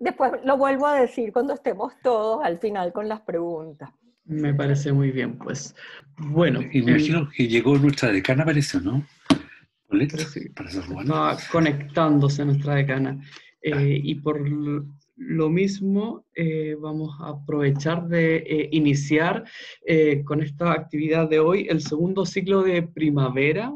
Después lo vuelvo a decir cuando estemos todos al final con las preguntas. Me parece muy bien, pues. Bueno. Mm, imagino que llegó nuestra decana parece, ¿no? Sí, para conectándose nuestra decana. Eh, ah. Y por lo mismo, eh, vamos a aprovechar de eh, iniciar con esta actividad de hoy el segundo ciclo de primavera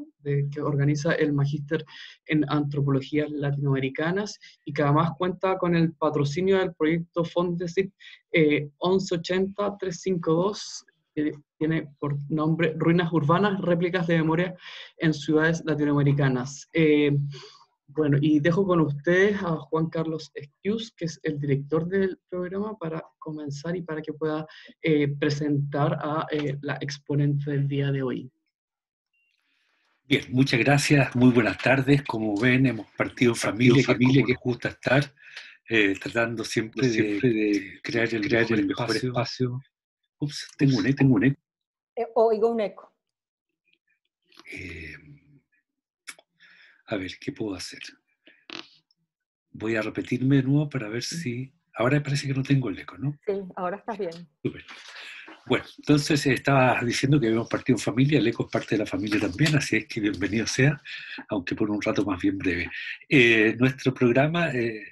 que organiza el Magíster en Antropologías Latinoamericanas y que además cuenta con el patrocinio del proyecto Fondesit eh, 1180-352, que tiene por nombre Ruinas Urbanas, Réplicas de Memoria en Ciudades Latinoamericanas. Eh, bueno, y dejo con ustedes a Juan Carlos Esquius, que es el director del programa, para comenzar y para que pueda eh, presentar a eh, la exponente del día de hoy. Bien, muchas gracias, muy buenas tardes. Como ven, hemos partido familia, familia que gusta estar, eh, tratando siempre, de, crear el, mejor, espacio. Ups, tengo un eco. Tengo un eco. Eh, oigo un eco. Eh, a ver, ¿qué puedo hacer? Voy a repetirme de nuevo para ver si... Ahora parece que no tengo el eco, ¿no? Sí, ahora estás bien. Bueno, entonces estaba diciendo que habíamos partido en familia, el eco es parte de la familia también, así es que bienvenido sea, aunque por un rato más bien breve. Eh, nuestro programa eh,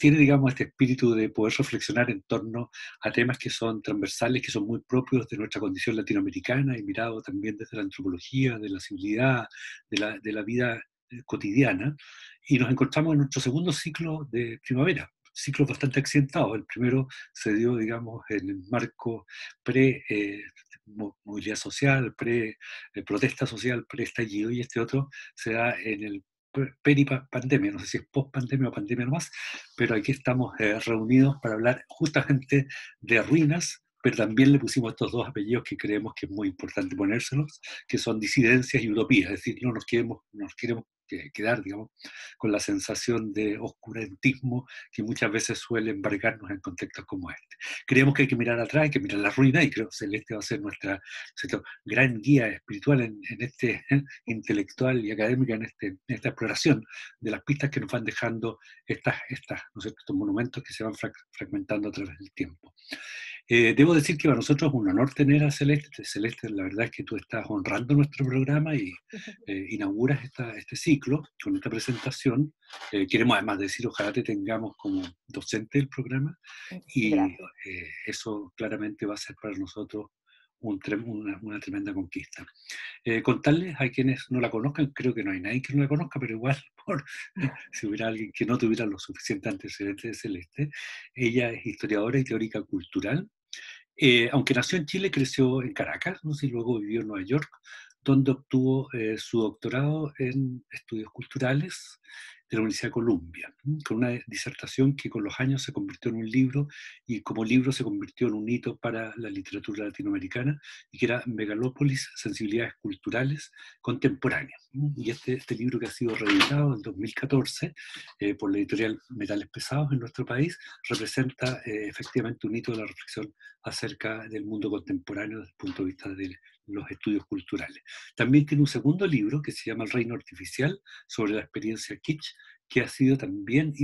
tiene, digamos, este espíritu de poder reflexionar en torno a temas que son transversales, que son muy propios de nuestra condición latinoamericana y mirado también desde la antropología, de la civilidad, de la, de la vida eh, cotidiana. Y nos encontramos en nuestro segundo ciclo de primavera, ciclos bastante accidentados. El primero se dio, digamos, en el marco pre-movilidad eh, social, pre-protesta eh, social, pre-estallido, y este otro se da en el peri-pandemia, no sé si es post-pandemia o pandemia nomás, pero aquí estamos eh, reunidos para hablar justamente de ruinas, pero también le pusimos estos dos apellidos que creemos que es muy importante ponérselos, que son disidencias y utopías, es decir, no nos queremos, nos queremos que quedar, digamos, con la sensación de oscurantismo que muchas veces suele embargarnos en contextos como este. Creemos que hay que mirar atrás, hay que mirar la ruina, y creo que Celeste va a ser nuestra gran guía espiritual en, este intelectual y académica, este, en, esta exploración de las pistas que nos van dejando estas, estos monumentos que se van fragmentando a través del tiempo. Eh, debo decir que para nosotros es un honor tener a Celeste. Celeste, la verdad es que tú estás honrando nuestro programa y eh, inauguras este ciclo con esta presentación. Eh, queremos además decir, ojalá te tengamos como docente del programa y eso claramente va a ser para nosotros una, tremenda conquista. contarles a quienes no la conozcan, creo que no hay nadie que no la conozca, pero igual, por, si hubiera alguien que no tuviera lo suficiente antecedentes de Celeste, ella es historiadora y teórica cultural, eh, aunque nació en Chile, creció en Caracas y luego vivió en Nueva York, donde obtuvo eh, su doctorado en estudios culturales de la Universidad de Columbia, con una disertación que con los años se convirtió en un libro y como libro se convirtió en un hito para la literatura latinoamericana y que era Megalópolis, Sensibilidades Culturales Contemporáneas. Y este, este libro que ha sido reeditado en 2014 eh, por la editorial Metales Pesados en nuestro país representa eh, efectivamente un hito de la reflexión acerca del mundo contemporáneo desde el punto de vista del los estudios culturales. También tiene un segundo libro que se llama El Reino Artificial sobre la experiencia kitsch, que ha sido también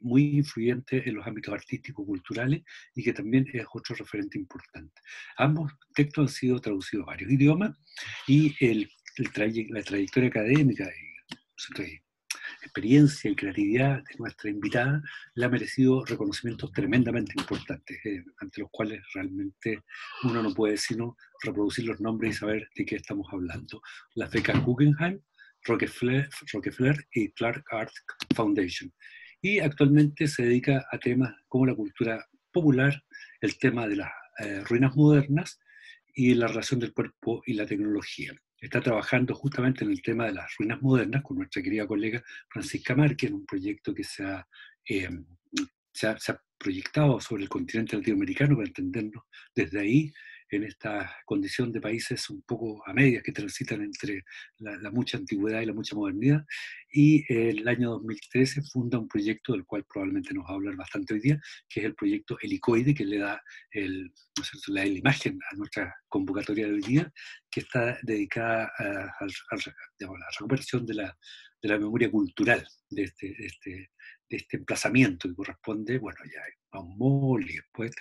muy influyente en los ámbitos artísticos culturales y que también es otro referente importante. Ambos textos han sido traducidos a varios idiomas y el, la trayectoria académica, y experiencia y claridad de nuestra invitada le ha merecido reconocimientos tremendamente importantes, eh, ante los cuales realmente uno no puede sino reproducir los nombres y saber de qué estamos hablando. La FECA Guggenheim, Rockefeller, y Clark Art Foundation. Y actualmente se dedica a temas como la cultura popular, el tema de las eh, ruinas modernas y la relación del cuerpo y la tecnología está trabajando justamente en el tema de las ruinas modernas con nuestra querida colega Francisca Márquez, en un proyecto que se ha, eh, se ha, se ha proyectado sobre el continente latinoamericano para entendernos desde ahí en esta condición de países un poco a medias que transitan entre la, mucha antigüedad y la mucha modernidad. Y el año 2013 funda un proyecto del cual probablemente nos va a hablar bastante hoy día, que es el proyecto Helicoide, que le da el, la, imagen a nuestra convocatoria de hoy día, que está dedicada a, la recuperación de la, de la memoria cultural de este, este, este emplazamiento que corresponde, bueno, ya amor y después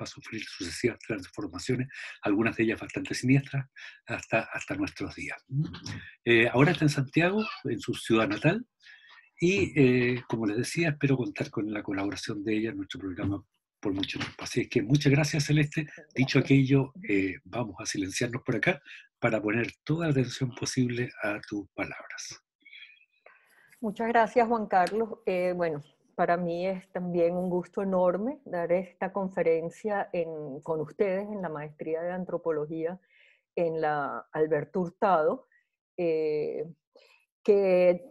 va a sufrir sucesivas transformaciones, algunas de ellas bastante siniestras, hasta, hasta nuestros días. Eh, ahora está en Santiago, en su ciudad natal, y eh, como les decía, espero contar con la colaboración de ella en nuestro programa por mucho tiempo. Así que muchas gracias, Celeste. Dicho aquello, eh, vamos a silenciarnos por acá para poner toda la atención posible a tus palabras. Muchas gracias, Juan Carlos. bueno, para mí es también un gusto enorme dar esta conferencia con ustedes en la maestría de antropología en la Alberto Hurtado, eh, que,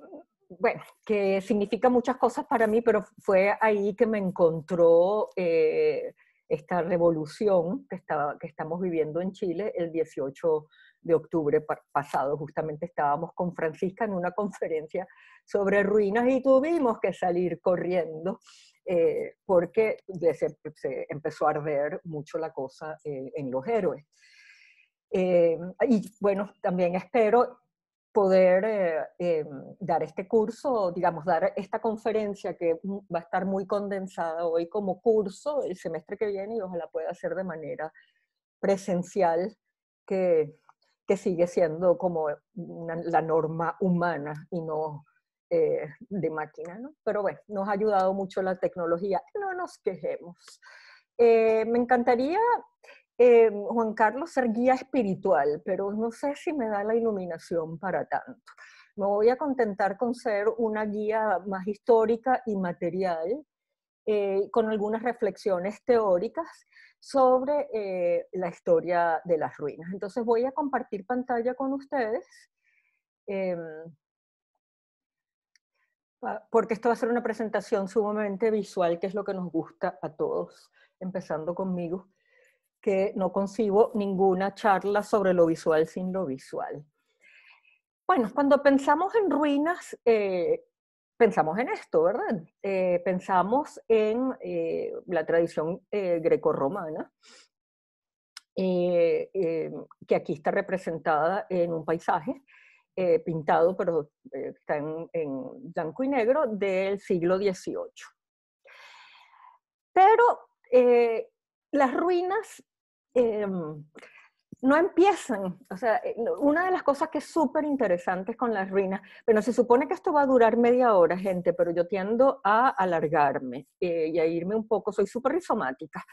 significa muchas cosas para mí, pero fue ahí que me encontró eh, esta revolución que, estaba, que estamos viviendo en Chile el 18 de de octubre pasado, justamente estábamos con Francisca en una conferencia sobre ruinas y tuvimos que salir corriendo eh, porque se, empezó a arder mucho la cosa eh, en los héroes. Eh, y bueno, también espero poder em, dar este curso, digamos, dar esta conferencia que va a estar muy condensada hoy como curso el semestre que viene y ojalá pueda hacer de manera presencial que que sigue siendo como la norma humana y no eh, de máquina, ¿no? Pero bueno, nos ha ayudado mucho la tecnología, no nos quejemos. Eh, me encantaría, eh, Juan Carlos, ser guía espiritual, pero no sé si me da la iluminación para tanto. Me voy a contentar con ser una guía más histórica y material, eh, con algunas reflexiones teóricas sobre eh, la historia de las ruinas. Entonces voy a compartir pantalla con ustedes, em, porque esto va a ser una presentación sumamente visual, que es lo que nos gusta a todos, empezando conmigo, que no concibo ninguna charla sobre lo visual sin lo visual. Bueno, cuando pensamos en ruinas, eh, pensamos en esto, ¿verdad? Eh, pensamos en eh, la tradición eh, grecorromana, que aquí está representada en un paisaje pintado, pero está en, blanco y negro, del siglo XVIII. Pero las ruinas em, no empiezan. O sea, eh, una de las cosas que es súper interesante con las ruinas, bueno, se supone que esto va a durar media hora, gente, pero yo tiendo a alargarme eh, y a irme un poco, soy súper rizomática.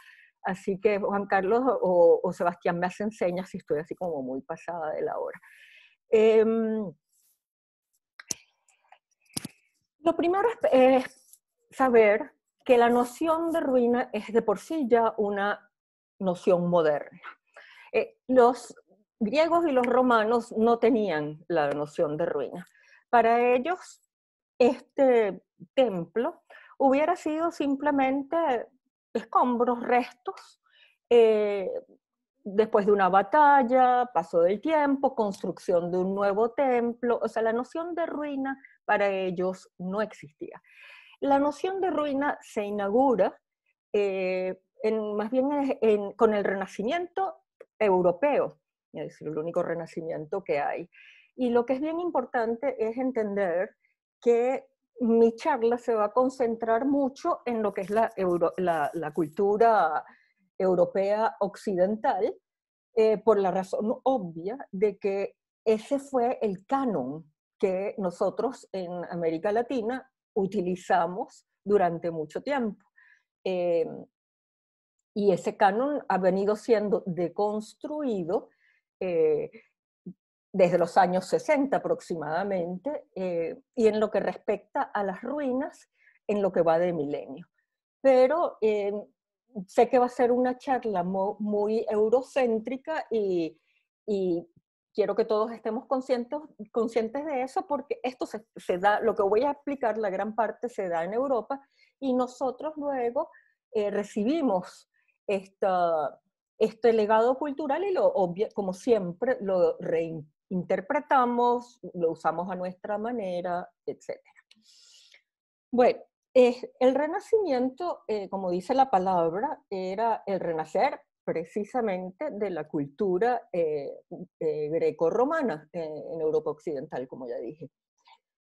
Así que Juan Carlos o, Sebastián me hacen señas si estoy así como muy pasada de la hora. Em, lo primero es saber que la noción de ruina es de por sí ya una noción moderna eh, los griegos y los romanos no tenían la noción de ruina. Para ellos, este templo hubiera sido simplemente escombros, restos, eh, después de una batalla, paso del tiempo, construcción de un nuevo templo, o sea, la noción de ruina para ellos no existía. La noción de ruina se inaugura eh, más bien con el Renacimiento europeo, es decir, el único renacimiento que hay. Y lo que es bien importante es entender que mi charla se va a concentrar mucho en lo que es la, la, cultura europea occidental, eh, por la razón obvia de que ese fue el canon que nosotros en América Latina utilizamos durante mucho tiempo. Eh, y ese canon ha venido siendo deconstruido eh, desde los años 60 aproximadamente, eh, y en lo que respecta a las ruinas, en lo que va de milenio. Pero eh, sé que va a ser una charla muy eurocéntrica y, quiero que todos estemos conscientes, conscientes de eso, porque esto se, da, lo que voy a explicar, la gran parte se da en Europa, y nosotros luego recibimos este legado cultural y lo como siempre lo reinterpretamos, lo usamos a nuestra manera, etc. Bueno, el renacimiento, eh, como dice la palabra, era el renacer precisamente de la cultura eh, eh, greco-romana en Europa Occidental, como ya dije.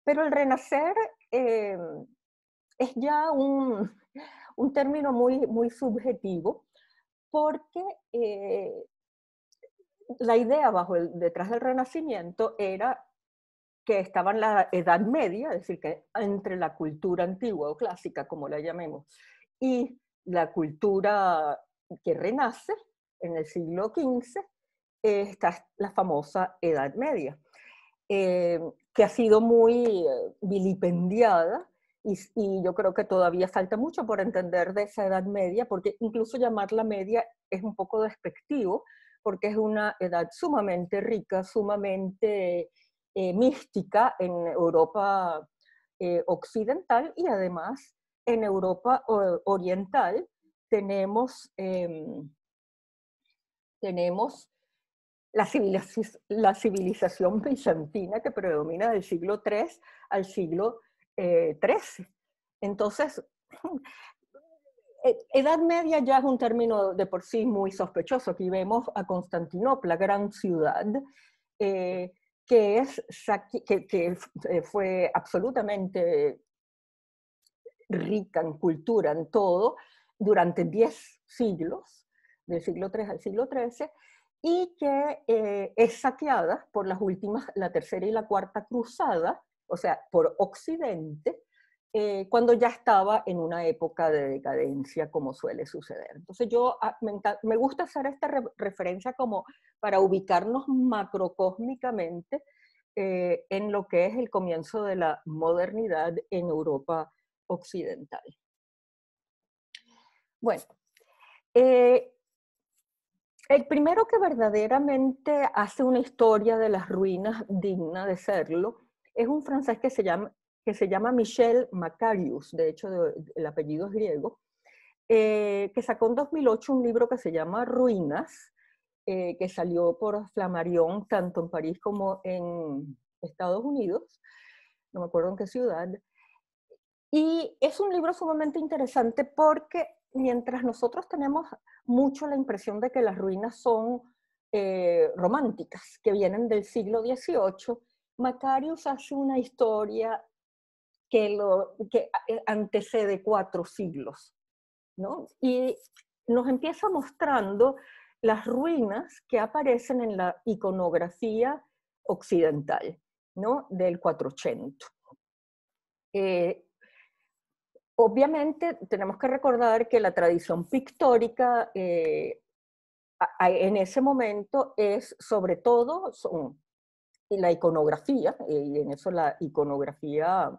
Pero el renacer es ya un, un término muy, muy subjetivo, porque eh, la idea bajo detrás del Renacimiento era que estaba en la Edad Media, es decir, que entre la cultura antigua o clásica, como la llamemos, y la cultura que renace en el siglo XV, está la famosa Edad Media, eh, que ha sido muy eh, vilipendiada y, yo creo que todavía falta mucho por entender de esa edad media, porque incluso llamarla media es un poco despectivo, porque es una edad sumamente rica, sumamente eh, mística en Europa eh, occidental y además en Europa oriental tenemos, em, tenemos la, la civilización bizantina que predomina del siglo III al siglo eh, Entonces, e, Edad Media ya es un término de por sí muy sospechoso. Aquí vemos a Constantinopla, gran ciudad, eh, que, es, que, eh, fue absolutamente rica en cultura, en todo, durante diez siglos, del siglo III al siglo XIII, y que eh, es saqueada por las últimas, la tercera y la cuarta cruzada, o sea, por Occidente, eh, cuando ya estaba en una época de decadencia como suele suceder. Entonces yo ah, me, gusta hacer esta referencia como para ubicarnos macrocósmicamente eh, en lo que es el comienzo de la modernidad en Europa occidental. Bueno, eh, el primero que verdaderamente hace una historia de las ruinas digna de serlo es un francés que se llama, que se llama Michel Macarius, de hecho el apellido es griego, eh, que sacó en 2008 un libro que se llama Ruinas, eh, que salió por Flammarion tanto en París como en Estados Unidos, no me acuerdo en qué ciudad. Y es un libro sumamente interesante porque mientras nosotros tenemos mucho la impresión de que las ruinas son eh, románticas, que vienen del siglo XVIII, Macarius hace una historia que, eh, antecede cuatro siglos, Y nos empieza mostrando las ruinas que aparecen en la iconografía occidental, ¿no? Del 400. Eh, obviamente tenemos que recordar que la tradición pictórica eh, en ese momento es sobre todo, la iconografía, y en eso la iconografía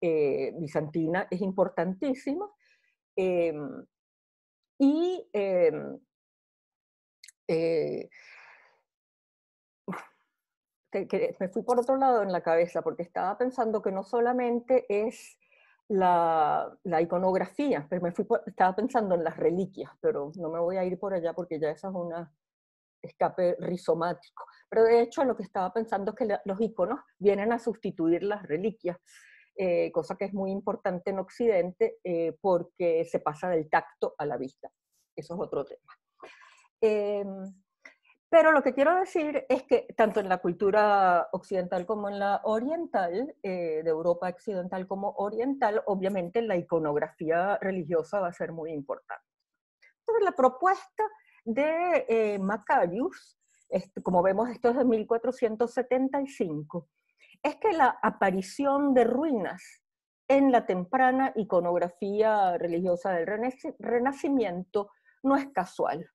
eh, bizantina es importantísima. Eh, y eh, me fui por otro lado en la cabeza porque estaba pensando que no solamente es la, iconografía, pero me fui estaba pensando en las reliquias, pero no me voy a ir por allá porque ya esa es una escape rizomático. Pero de hecho lo que estaba pensando es que los iconos vienen a sustituir las reliquias, eh, cosa que es muy importante en Occidente eh, porque se pasa del tacto a la vista. Eso es otro tema. Em, pero lo que quiero decir es que tanto en la cultura occidental como en la oriental, eh, de Europa occidental como oriental, obviamente la iconografía religiosa va a ser muy importante. Entonces la propuesta de eh, Macarius, este, como vemos esto es de 1475, es que la aparición de ruinas en la temprana iconografía religiosa del Renacimiento no es casual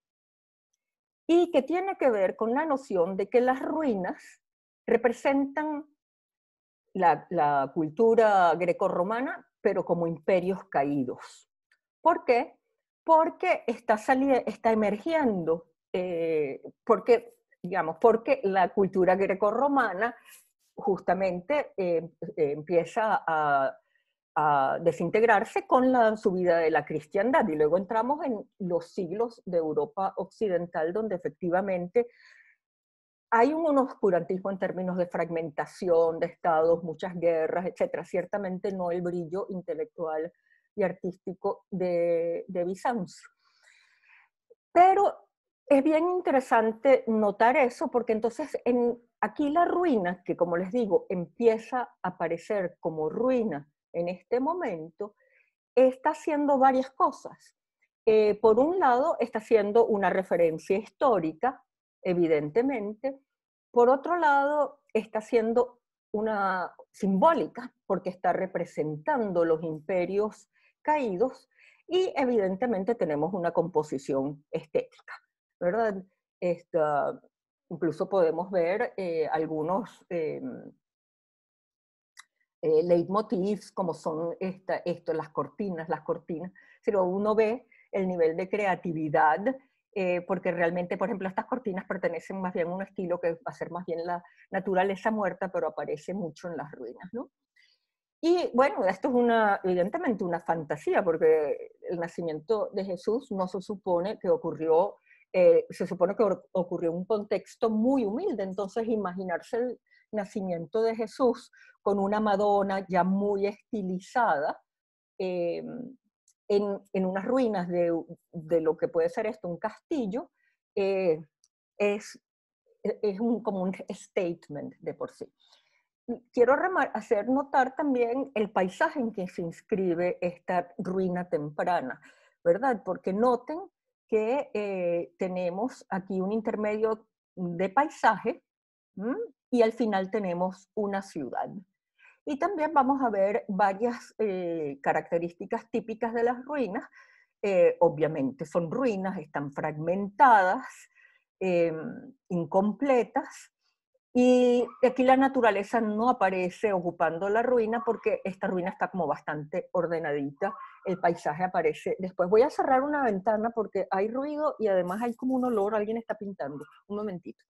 y que tiene que ver con la noción de que las ruinas representan la, la cultura grecorromana, pero como imperios caídos. ¿Por qué? porque está, está emergiendo, eh, porque, digamos, porque la cultura grecorromana justamente eh, empieza a, a desintegrarse con la subida de la cristiandad. Y luego entramos en los siglos de Europa Occidental, donde efectivamente hay un oscurantismo en términos de fragmentación de estados, muchas guerras, etcétera, Ciertamente no el brillo intelectual y artístico de, de Bizancio. Pero es bien interesante notar eso, porque entonces aquí la ruina, que como les digo, empieza a aparecer como ruina en este momento, está haciendo varias cosas. Eh, por un lado, está haciendo una referencia histórica, evidentemente. Por otro lado, está haciendo una simbólica, porque está representando los imperios caídos y evidentemente tenemos una composición estética, ¿verdad? Este, ah, incluso podemos ver eh, algunos eh, eh como son esto, las cortinas, las cortinas, pero uno ve el nivel de creatividad, eh, porque realmente, por ejemplo, estas cortinas pertenecen más bien a un estilo que va a ser más bien la naturaleza muerta, pero aparece mucho en las ruinas, ¿no? Y bueno, esto es una, evidentemente una fantasía, porque el nacimiento de Jesús no se supone que ocurrió, eh, se supone que ocurrió en un contexto muy humilde, entonces imaginarse el nacimiento de Jesús con una Madonna ya muy estilizada eh, en, en, unas ruinas de, lo que puede ser esto, un castillo, eh, es, es un, como un statement de por sí quiero hacer notar también el paisaje en que se inscribe esta ruina temprana, ¿verdad? Porque noten que eh, tenemos aquí un intermedio de paisaje y al final tenemos una ciudad. Y también vamos a ver varias eh, características típicas de las ruinas. Eh, obviamente son ruinas, están fragmentadas, em, incompletas, y aquí la naturaleza no aparece ocupando la ruina porque esta ruina está como bastante ordenadita, el paisaje aparece. Después voy a cerrar una ventana porque hay ruido y además hay como un olor, alguien está pintando. Un momentito.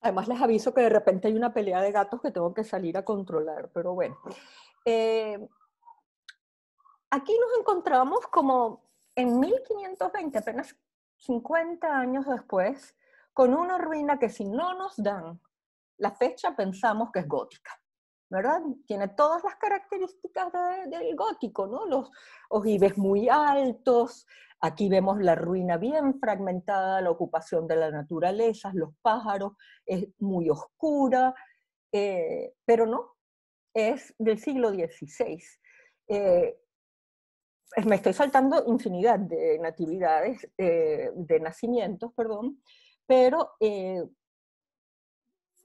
Además les aviso que de repente hay una pelea de gatos que tengo que salir a controlar, pero bueno. Eh, aquí nos encontramos como en 1520, apenas 50 años después, con una ruina que si no nos dan la fecha pensamos que es gótica. ¿verdad? Tiene todas las características del gótico, ¿no? Los ojives muy altos, aquí vemos la ruina bien fragmentada, la ocupación de la naturaleza, los pájaros, es muy oscura, eh, pero no, es del siglo XVI me estoy saltando infinidad de natividades, eh, de nacimientos, perdón, pero eh,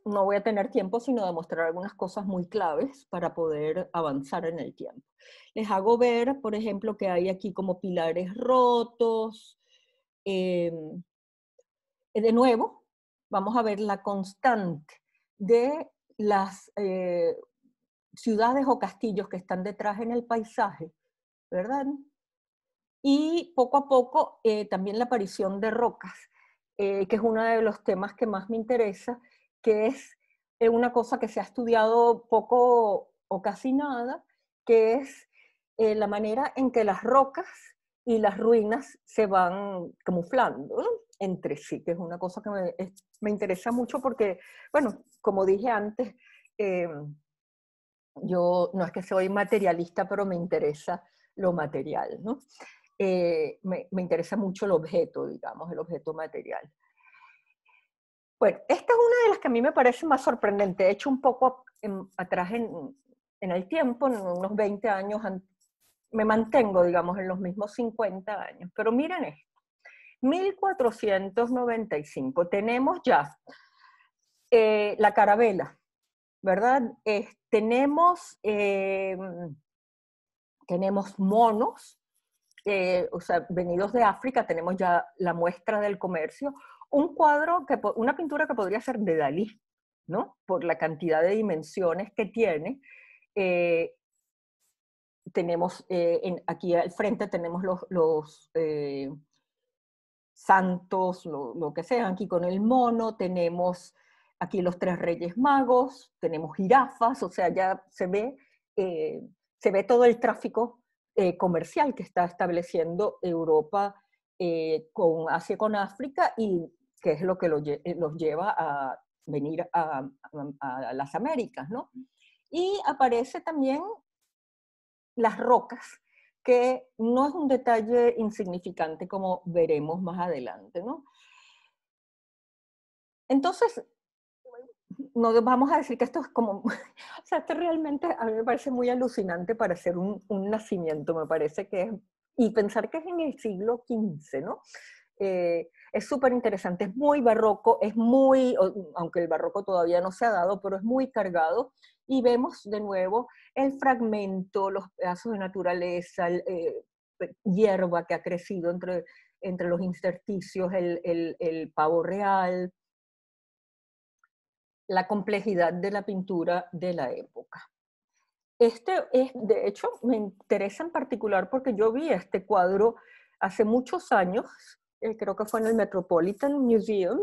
no voy a tener tiempo sino de mostrar algunas cosas muy claves para poder avanzar en el tiempo. Les hago ver, por ejemplo, que hay aquí como pilares rotos. Em, eh, de nuevo, vamos a ver la constante de las ciudades o castillos que están detrás en el paisaje ¿verdad? Y poco a poco eh, también la aparición de rocas, eh, que es uno de los temas que más me interesa, que es eh, una cosa que se ha estudiado poco o casi nada, que es la manera en que las rocas y las ruinas se van camuflando entre sí, que es una cosa que me interesa mucho porque, bueno, como dije antes, yo no es que soy materialista, pero me interesa lo material. ¿no? Eh, me, interesa mucho el objeto, digamos, el objeto material. Bueno, esta es una de las que a mí me parece más sorprendente. He hecho un poco atrás en, el tiempo, en unos 20 años, me mantengo, digamos, en los mismos 50 años. Pero miren esto, 1495, tenemos ya eh, la carabela, ¿verdad? tenemos eh, tenemos monos, o sea, venidos de África, tenemos ya la muestra del comercio, un cuadro, que, una pintura que podría ser de Dalí, ¿no? Por la cantidad de dimensiones que tiene. Eh, tenemos eh, aquí al frente tenemos los, eh, santos, lo, lo, que sea, aquí con el mono, tenemos aquí los tres reyes magos, tenemos jirafas, o sea, ya se ve se ve todo el tráfico eh, comercial que está estableciendo Europa eh, con Asia, con África, y que es lo que los, lleva a venir a, a, las Américas, ¿no? Y aparece también las rocas, que no es un detalle insignificante como veremos más adelante, ¿no? Entonces, no vamos a decir que esto es como, o sea, esto realmente a mí me parece muy alucinante para hacer un, un nacimiento, me parece que es, y pensar que es en el siglo XV, ¿no? Eh, es súper interesante, es muy barroco, es muy, aunque el barroco todavía no se ha dado, pero es muy cargado, y vemos de nuevo el fragmento, los pedazos de naturaleza, eh, hierba que ha crecido entre, entre los intersticios, el, el, el pavo real, la complejidad de la pintura de la época. Este es, de hecho, me interesa en particular porque yo vi este cuadro hace muchos años, eh, creo que fue en el Metropolitan Museum,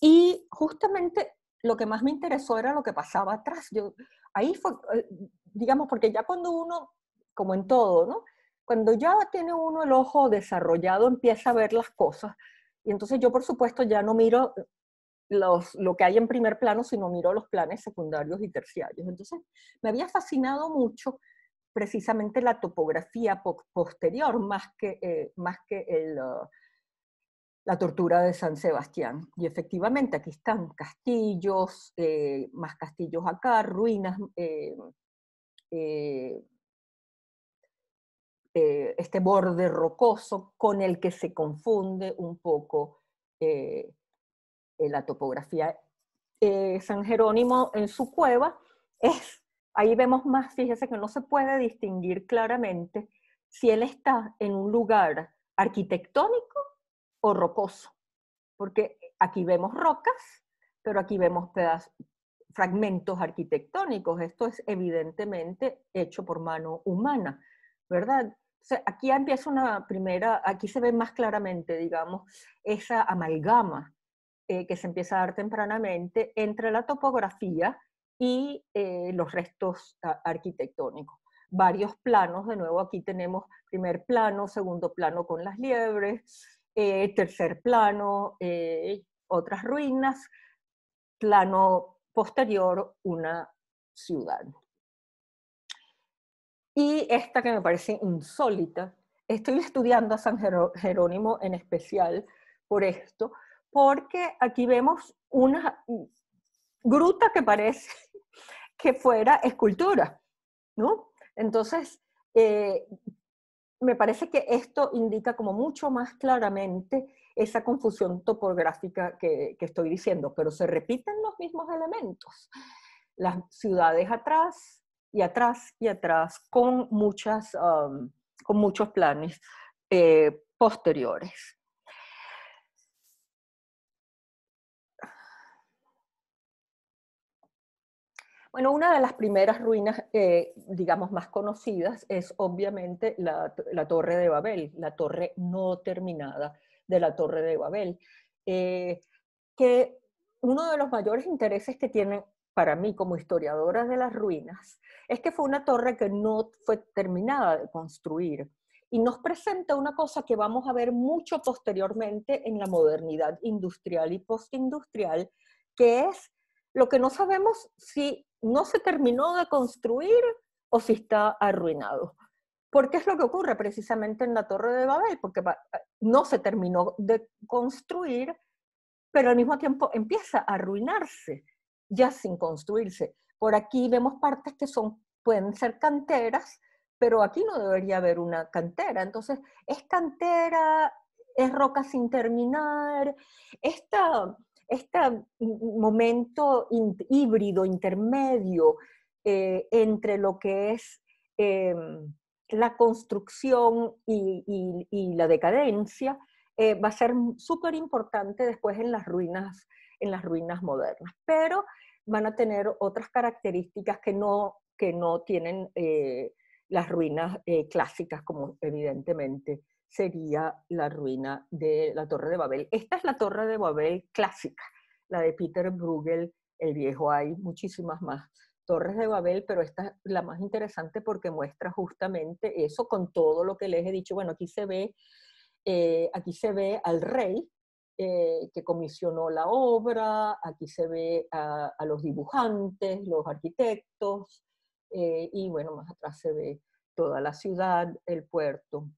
y justamente lo que más me interesó era lo que pasaba atrás. Yo, ahí fue, eh, digamos, porque ya cuando uno, como en todo, ¿no? Cuando ya tiene uno el ojo desarrollado, empieza a ver las cosas. Y entonces yo, por supuesto, ya no miro lo que hay en primer plano, sino miro los planes secundarios y terciarios. Entonces, me había fascinado mucho precisamente la topografía posterior, más que, eh, más que el, uh, la tortura de San Sebastián. Y efectivamente, aquí están castillos, eh, más castillos acá, ruinas. Eh, este borde rocoso con el que se confunde un poco eh, la topografía de eh, San Jerónimo en su cueva es, ahí vemos más, fíjese que no se puede distinguir claramente si él está en un lugar arquitectónico o rocoso, porque aquí vemos rocas, pero aquí vemos fragmentos arquitectónicos. Esto es evidentemente hecho por mano humana, ¿verdad? aquí empieza una primera, aquí se ve más claramente, digamos, esa amalgama eh, que se empieza a dar tempranamente entre la topografía y eh, los restos arquitectónicos. Varios planos, de nuevo aquí tenemos primer plano, segundo plano con las liebres, eh, tercer plano, otras ruinas, plano posterior, una ciudad. Y esta que me parece insólita, estoy estudiando a San Jerónimo en especial por esto, porque aquí vemos una gruta que parece que fuera escultura, ¿no? Entonces, eh, me parece que esto indica como mucho más claramente esa confusión topográfica que, estoy diciendo, pero se repiten los mismos elementos. Las ciudades atrás y atrás y atrás con, muchas, um, con muchos planes eh, posteriores. Bueno, una de las primeras ruinas, eh, digamos, más conocidas es obviamente la, Torre de Babel, la torre no terminada de la Torre de Babel, eh, que uno de los mayores intereses que tienen para mí como historiadora de las ruinas es que fue una torre que no fue terminada de construir y nos presenta una cosa que vamos a ver mucho posteriormente en la modernidad industrial y postindustrial, que es lo que no sabemos si no se terminó de construir o si está arruinado. Porque es lo que ocurre precisamente en la Torre de Babel, porque eh, no se terminó de construir, pero al mismo tiempo empieza a arruinarse, ya sin construirse. Por aquí vemos partes que son, pueden ser canteras, pero aquí no debería haber una cantera. Entonces, es cantera, es roca sin terminar. Esta, este momento híbrido, intermedio eh, entre lo que es em, la construcción y, la decadencia, eh, va a ser súper importante después en las ruinas en las ruinas modernas, pero van a tener otras características que no, tienen eh, las ruinas clásicas, como evidentemente sería la ruina de la Torre de Babel. Esta es la Torre de Babel clásica, la de Peter Bruegel, el viejo. Hay muchísimas más torres de Babel, pero esta es la más interesante porque muestra justamente eso con todo lo que les he dicho. Bueno, aquí se ve, eh, aquí se ve al rey eh, que comisionó la obra, aquí se ve a, los dibujantes, los arquitectos, eh, y bueno, más atrás se ve toda la ciudad, el puerto.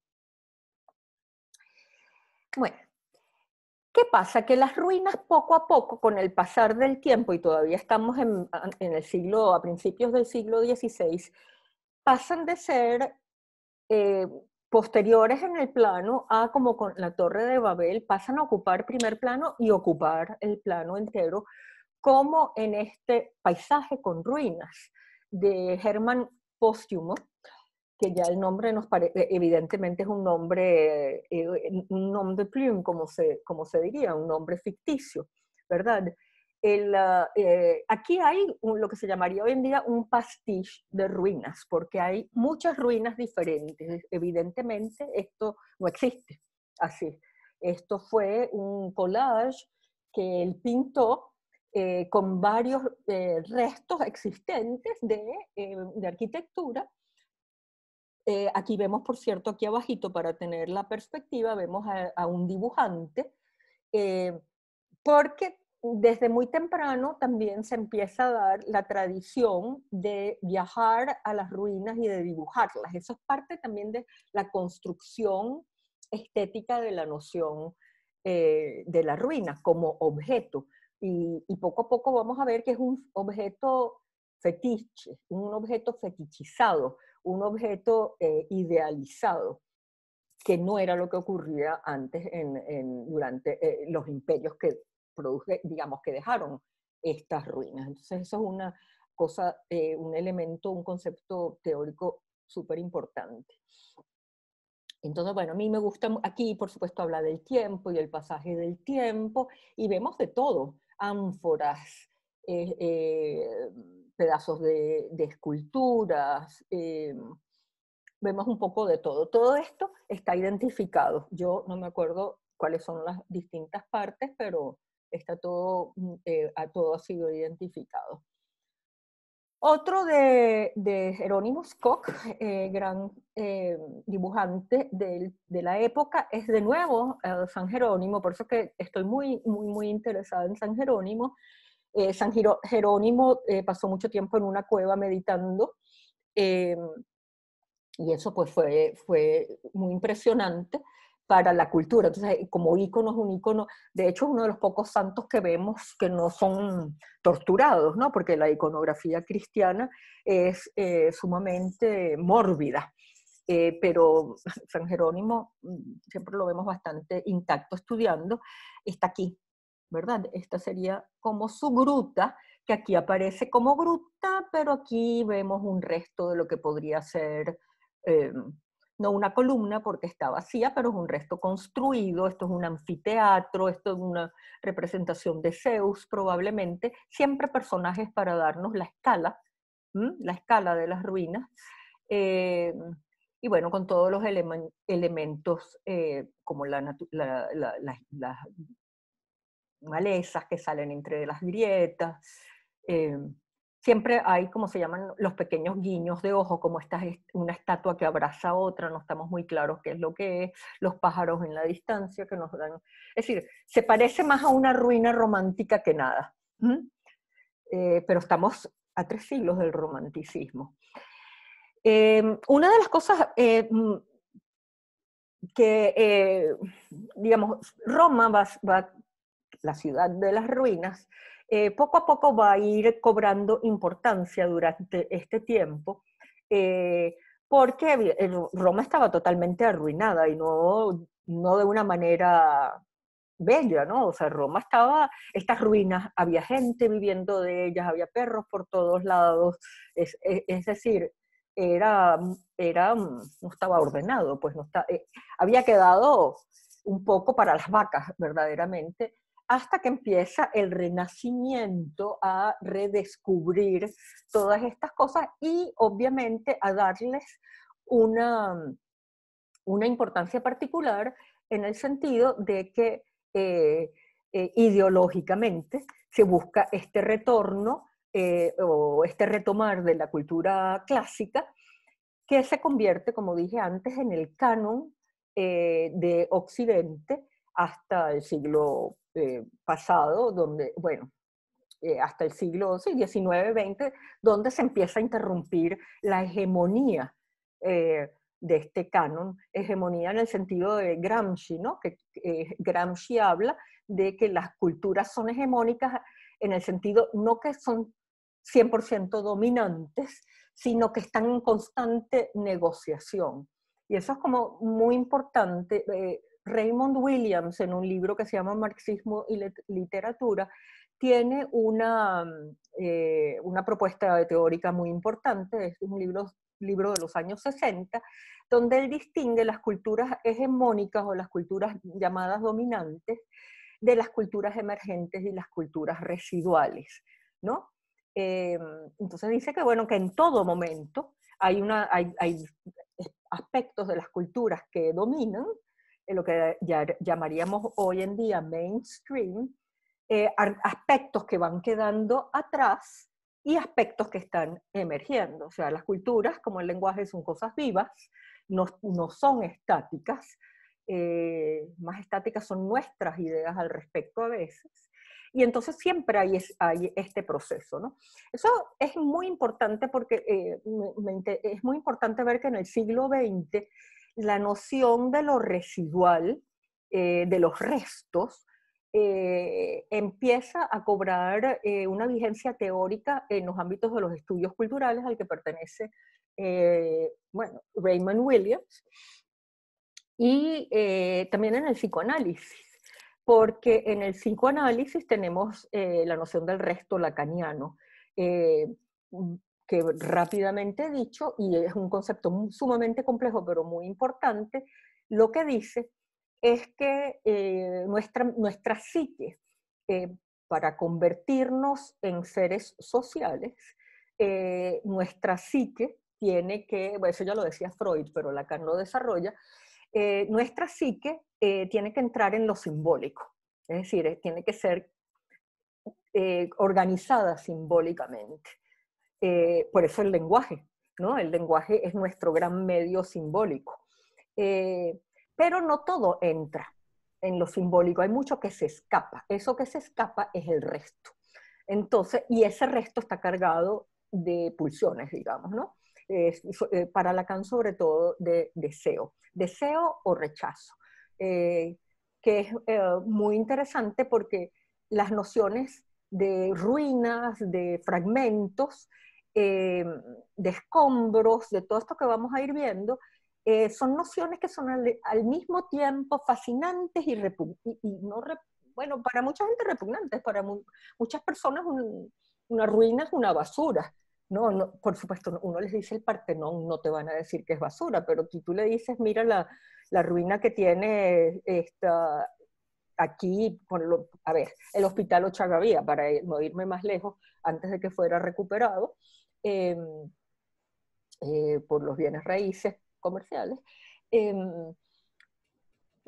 Bueno, ¿qué pasa? Que las ruinas poco a poco, con el pasar del tiempo, y todavía estamos en, el siglo, a principios del siglo XVI, pasan de ser eh, posteriores en el plano a, como con la Torre de Babel, pasan a ocupar primer plano y ocupar el plano entero, como en este paisaje con ruinas de Hermann Póstumo, que ya el nombre nos parece, evidentemente es un nombre, eh, un nombre plume, como se, como se diría, un nombre ficticio, ¿verdad? El, ah, eh, aquí hay lo que se llamaría hoy en día un pastiche de ruinas, porque hay muchas ruinas diferentes. Evidentemente esto no existe así. Esto fue un collage que él pintó eh, con varios restos existentes de, de arquitectura eh, aquí vemos, por cierto, aquí abajito, para tener la perspectiva, vemos a, un dibujante, eh, porque desde muy temprano también se empieza a dar la tradición de viajar a las ruinas y de dibujarlas. Eso es parte también de la construcción estética de la noción eh, de la ruina como objeto. y, poco a poco vamos a ver que es un objeto fetiche, un objeto fetichizado, un objeto eh, idealizado, que no era lo que ocurría antes en, durante eh, los imperios que produce, digamos, que dejaron estas ruinas. Entonces eso es una cosa, eh, un elemento, un concepto teórico súper importante. Entonces, bueno, a mí me gusta, aquí por supuesto hablar del tiempo y el pasaje del tiempo, y vemos de todo, ánforas, pedazos de, esculturas, eh, vemos un poco de todo. Todo esto está identificado. Yo no me acuerdo cuáles son las distintas partes, pero está todo, mm, eh, todo ha sido identificado. Otro de, Jerónimo Koch, eh, gran dibujante de, la época, es de nuevo San Jerónimo, por eso que estoy muy, muy, muy interesada en San Jerónimo, eh, San Jerónimo eh, pasó mucho tiempo en una cueva meditando em, y eso pues fue, fue muy impresionante para la cultura. Entonces, eh, como ícono es un ícono, de hecho uno de los pocos santos que vemos que no son torturados, ¿no? porque la iconografía cristiana es sumamente mórbida. pero San Jerónimo mm, siempre lo vemos bastante intacto estudiando, está aquí ¿verdad? Esta sería como su gruta, que aquí aparece como gruta, pero aquí vemos un resto de lo que podría ser, eh, no una columna porque está vacía, pero es un resto construido, esto es un anfiteatro, esto es una representación de Zeus probablemente, siempre personajes para darnos la escala, la escala de las ruinas. Eh, y bueno, con todos los elementos eh, como la, malezas que salen entre las grietas. Eh, siempre hay, como se llaman, los pequeños guiños de ojo, como esta, una estatua que abraza a otra, no estamos muy claros qué es lo que es, los pájaros en la distancia que nos dan... Es decir, se parece más a una ruina romántica que nada, eh, pero estamos a tres siglos del romanticismo. Eh, una de las cosas que, digamos, Roma va, va, la ciudad de las ruinas, eh, poco a poco va a ir cobrando importancia durante este tiempo, eh, porque Roma estaba totalmente arruinada y no, no de una manera bella, ¿no? O sea, Roma estaba, estas ruinas, había gente viviendo de ellas, había perros por todos lados, es, decir, era, era, no estaba ordenado, pues no eh, había quedado un poco para las vacas, verdaderamente, hasta que empieza el renacimiento a redescubrir todas estas cosas y obviamente a darles una, una importancia particular en el sentido de que eh, eh, ideológicamente se busca este retorno eh, o este retomar de la cultura clásica que se convierte, como dije antes, en el canon de Occidente hasta el siglo eh, pasado, donde, bueno, eh, hasta el siglo XIX, XX, donde se empieza a interrumpir la hegemonía eh, de este canon, hegemonía en el sentido de Gramsci, ¿no? que Gramsci habla de que las culturas son hegemónicas en el sentido no que son 100% dominantes, sino que están en constante negociación. Y eso es como muy importante, Raymond Williams, en un libro que se llama Marxismo y Literatura, tiene una, eh, una propuesta teórica muy importante, es un libro, libro de los años 60, donde él distingue las culturas hegemónicas o las culturas llamadas dominantes de las culturas emergentes y las culturas residuales, ¿no? Em, entonces dice que, bueno, que en todo momento hay, una, hay, hay aspectos de las culturas que dominan lo que ya llamaríamos hoy en día mainstream, eh, aspectos que van quedando atrás y aspectos que están emergiendo. O sea, las culturas, como el lenguaje, son cosas vivas, no, no son estáticas. Eh, más estáticas son nuestras ideas al respecto a veces. Y entonces siempre hay, hay este proceso, ¿no? Eso es muy importante porque eh, es muy importante ver que en el siglo XX la noción de lo residual, eh, de los restos, eh, empieza a cobrar eh, una vigencia teórica en los ámbitos de los estudios culturales al que pertenece bueno, Raymond Williams y también en el psicoanálisis, porque en el psicoanálisis tenemos la noción del resto lacaniano que rápidamente he dicho, y es un concepto sumamente complejo pero muy importante, lo que dice es que eh, nuestra, nuestra psique, eh, para convertirnos en seres sociales, eh, nuestra psique tiene que, bueno, eso ya lo decía Freud, pero Lacan lo desarrolla, nuestra psique tiene que entrar en lo simbólico, es decir, tiene que ser organizada simbólicamente. Eh, por eso el lenguaje, ¿no? El lenguaje es nuestro gran medio simbólico. Eh, pero no todo entra en lo simbólico, hay mucho que se escapa. Eso que se escapa es el resto. Entonces, y ese resto está cargado de pulsiones, digamos, ¿no? Eh, para Lacan sobre todo de deseo, deseo o rechazo, que es muy interesante porque las nociones de ruinas, de fragmentos, eh, de escombros, de todo esto que vamos a ir viendo, eh, son nociones que son al, mismo tiempo fascinantes y, y, no bueno, para mucha gente repugnantes, para muchas personas una ruina es una basura. No, por supuesto, uno les dice el Partenón, no te van a decir que es basura, pero si tú le dices, mira la, la ruina que tiene esta, aquí, a ver, el Hospital Ochagavía, para no irme más lejos, antes de que fuera recuperado, Em, eh, por los bienes raíces comerciales, eh,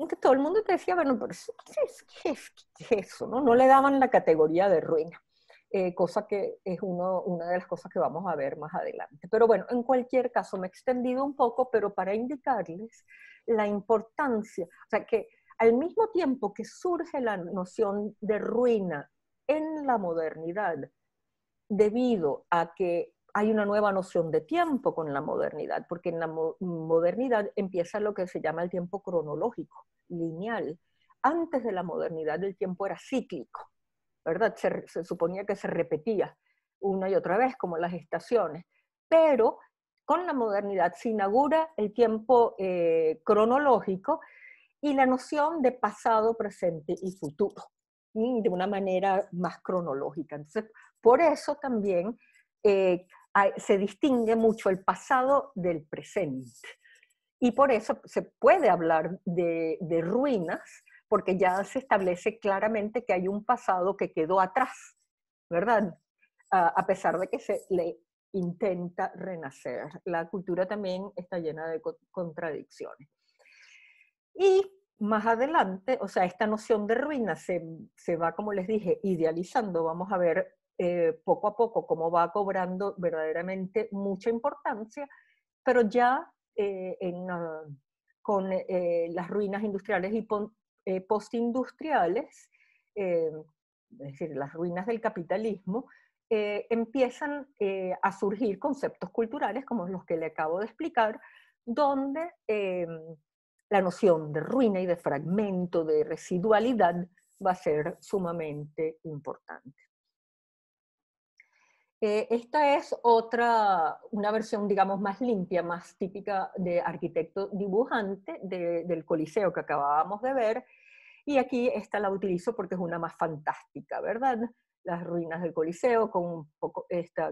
que todo el mundo te decía, bueno, pero ¿qué es, eso? ¿no? no le daban la categoría de ruina, eh, cosa que es una de las cosas que vamos a ver más adelante. Pero bueno, en cualquier caso, me he extendido un poco, pero para indicarles la importancia, o sea, que al mismo tiempo que surge la noción de ruina en la modernidad, debido a que hay una nueva noción de tiempo con la modernidad, porque en la modernidad empieza lo que se llama el tiempo cronológico, lineal. Antes de la modernidad el tiempo era cíclico, ¿verdad? Se, suponía que se repetía una y otra vez, como las estaciones, pero con la modernidad se inaugura el tiempo eh, cronológico y la noción de pasado, presente y futuro, de una manera más cronológica. Entonces, por eso también eh, se distingue mucho el pasado del presente. Y por eso se puede hablar de, ruinas, porque ya se establece claramente que hay un pasado que quedó atrás, ¿verdad? a pesar de que se le intenta renacer. La cultura también está llena de contradicciones. Y más adelante, o sea, esta noción de ruina se, se va, como les dije, idealizando. Vamos a ver eh, poco a poco, como va cobrando verdaderamente mucha importancia, pero ya eh, ah, con eh, las ruinas industriales y postindustriales, es decir, las ruinas del capitalismo, empiezan a surgir conceptos culturales como los que le acabo de explicar, donde la noción de ruina y de fragmento, de residualidad, va a ser sumamente importante. Eh, esta es otra, una versión, digamos, más limpia, más típica de arquitecto dibujante del Coliseo que acabábamos de ver. Y aquí esta la utilizo porque es una más fantástica, ¿verdad? Las ruinas del Coliseo con un poco, esta,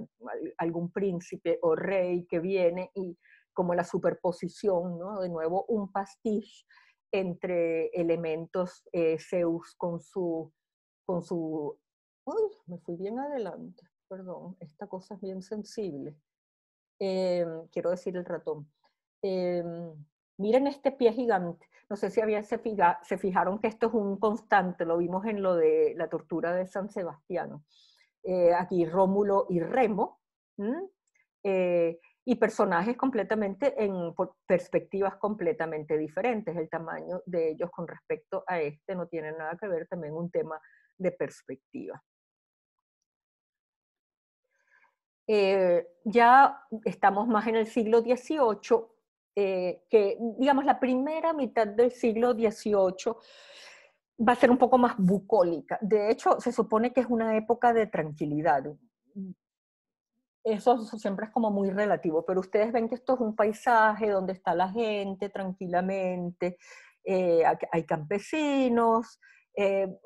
algún príncipe o rey que viene y como la superposición, ¿no? De nuevo, un pastiche entre elementos eh, Zeus con su, con su... Uy, me fui bien adelante perdón, esta cosa es bien sensible. Em, quiero decir el ratón. Em, miren este pie gigante. No sé si se, fijaron que esto es un constante, lo vimos en lo de la tortura de San Sebastián. Eh, aquí Rómulo y Remo, eh, y personajes completamente en perspectivas completamente diferentes. El tamaño de ellos con respecto a este no tiene nada que ver, también un tema de perspectiva. Eh, ya estamos más en el siglo XVIII, eh, que digamos la primera mitad del siglo XVIII va a ser un poco más bucólica. De hecho, se supone que es una época de tranquilidad. Eso siempre es como muy relativo, pero ustedes ven que esto es un paisaje donde está la gente tranquilamente, eh, hay campesinos,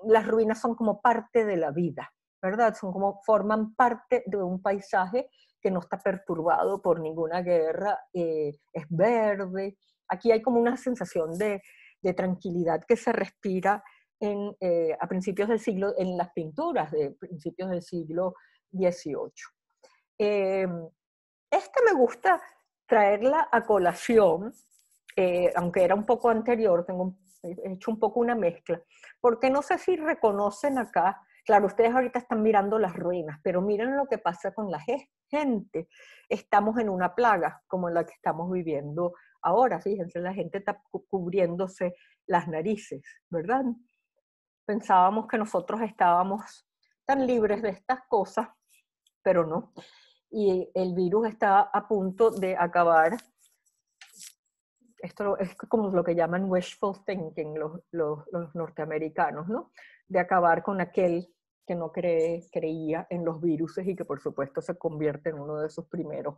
las ruinas son como parte de la vida. ¿verdad? Son como forman parte de un paisaje que no está perturbado por ninguna guerra, eh, es verde. Aquí hay como una sensación de, tranquilidad que se respira en, eh, a principios del siglo, en las pinturas de principios del siglo XVIII. Em, esta me gusta traerla a colación, eh, aunque era un poco anterior, tengo he hecho un poco una mezcla, porque no sé si reconocen acá Claro, ustedes ahorita están mirando las ruinas, pero miren lo que pasa con la gente. Estamos en una plaga como la que estamos viviendo ahora. Fíjense, la gente está cubriéndose las narices, ¿verdad? Pensábamos que nosotros estábamos tan libres de estas cosas, pero no. Y el virus está a punto de acabar. Esto es como lo que llaman wishful thinking los, los norteamericanos, ¿no? De acabar con aquel que no cree, creía en los virus y que por supuesto se convierte en uno de sus primeros,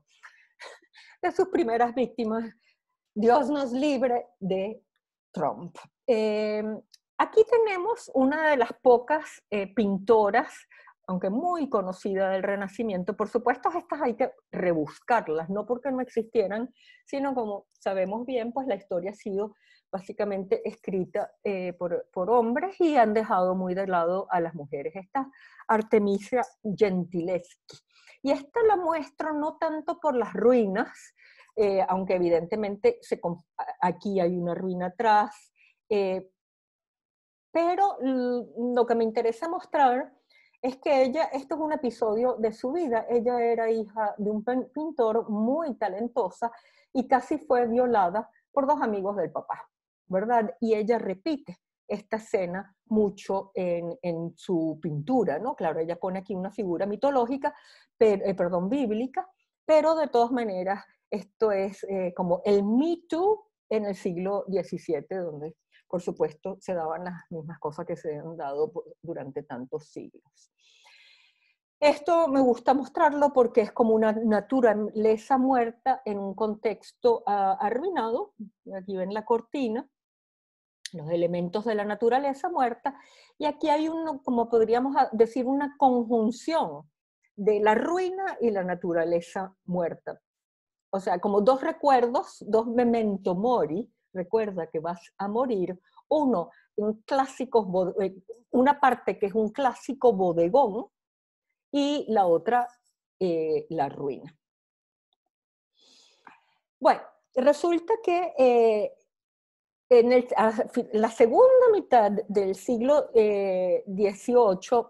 de sus primeras víctimas. Dios nos libre de Trump. Eh, aquí tenemos una de las pocas eh, pintoras, aunque muy conocida del Renacimiento. Por supuesto, estas hay que rebuscarlas, no porque no existieran, sino como sabemos bien, pues la historia ha sido básicamente escrita eh, por, hombres y han dejado muy de lado a las mujeres. Esta Artemisia Gentileschi. Y esta la muestro no tanto por las ruinas, eh, aunque evidentemente aquí hay una ruina atrás, eh, pero lo que me interesa mostrar es que ella, esto es un episodio de su vida, ella era hija de un pintor muy talentosa y casi fue violada por dos amigos del papá. Y ella repite esta escena mucho en, su pintura, Claro, ella pone aquí una figura mitológica, eh, perdón, bíblica, pero de todas maneras esto es eh, como el Me Too en el siglo XVII, donde por supuesto se daban las mismas cosas que se han dado durante tantos siglos. Esto me gusta mostrarlo porque es como una naturaleza muerta en un contexto ah, arruinado. Aquí ven la cortina, los elementos de la naturaleza muerta, y aquí hay uno, como podríamos decir, una conjunción de la ruina y la naturaleza muerta. O sea, como dos recuerdos, dos memento mori, recuerda que vas a morir, uno, un clásico, eh, una parte que es un clásico bodegón y la otra, eh, la ruina. Bueno, resulta que eh, en la segunda mitad del siglo XVIII eh,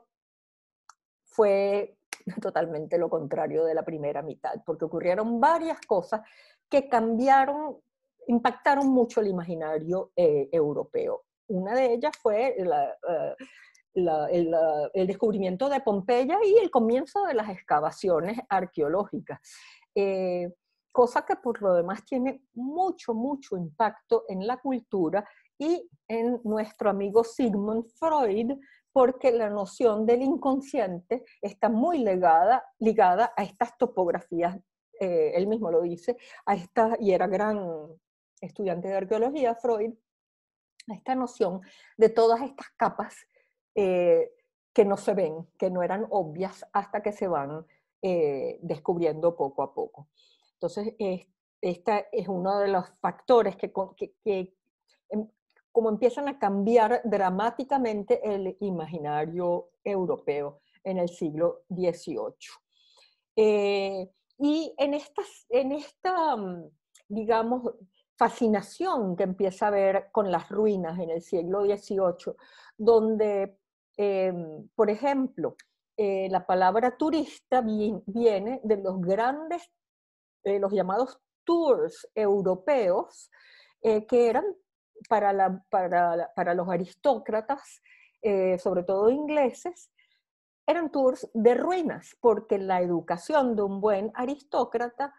fue totalmente lo contrario de la primera mitad, porque ocurrieron varias cosas que cambiaron, impactaron mucho el imaginario eh, europeo. Una de ellas fue eh, la, el, descubrimiento de Pompeya y el comienzo de las excavaciones arqueológicas cosa que por lo demás tiene mucho, mucho impacto en la cultura y en nuestro amigo Sigmund Freud, porque la noción del inconsciente está muy legada, ligada a estas topografías, eh, él mismo lo dice, a esta, y era gran estudiante de arqueología, Freud, a esta noción de todas estas capas eh, que no se ven, que no eran obvias hasta que se van eh, descubriendo poco a poco. Entonces, este es uno de los factores que, em, como empiezan a cambiar dramáticamente el imaginario europeo en el siglo XVIII. Eh, y en, esta, mm, digamos, fascinación que empieza a haber con las ruinas en el siglo XVIII, donde, eh, por ejemplo, eh, la palabra turista viene de los grandes eh, los llamados tours europeos, eh, que eran para, para, los aristócratas, eh, sobre todo ingleses, eran tours de ruinas, porque la educación de un buen aristócrata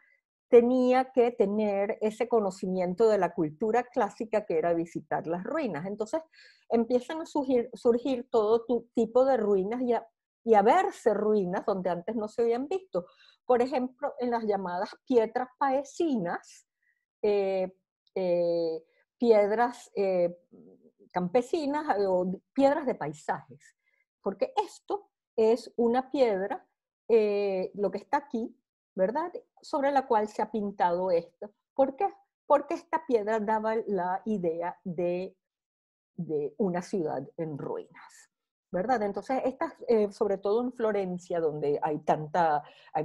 tenía que tener ese conocimiento de la cultura clásica que era visitar las ruinas. Entonces empiezan a surgir, todo tipo de ruinas ya y a verse ruinas donde antes no se habían visto. Por ejemplo, en las llamadas piedras paesinas eh, eh, piedras eh, campesinas o piedras de paisajes, porque esto es una piedra, lo que está aquí, ¿verdad? Sobre la cual se ha pintado esto. ¿Por qué? Porque esta piedra daba la idea de una ciudad en ruinas. ¿verdad? Entonces, estas, eh, sobre todo en Florencia, donde hay tanta,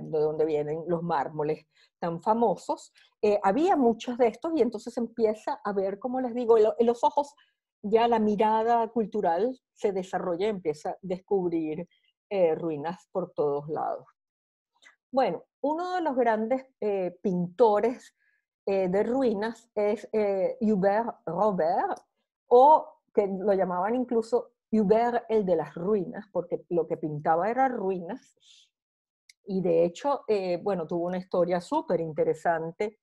donde vienen los mármoles tan famosos, eh, había muchos de estos y entonces empieza a ver, como les digo, en los ojos ya la mirada cultural se desarrolla, empieza a descubrir eh, ruinas por todos lados. Bueno, uno de los grandes pintores de ruinas es Hubert Robert, o que lo llamaban incluso Hubert el de las ruinas, porque lo que pintaba era ruinas, y de hecho, eh, bueno, tuvo una historia súper interesante,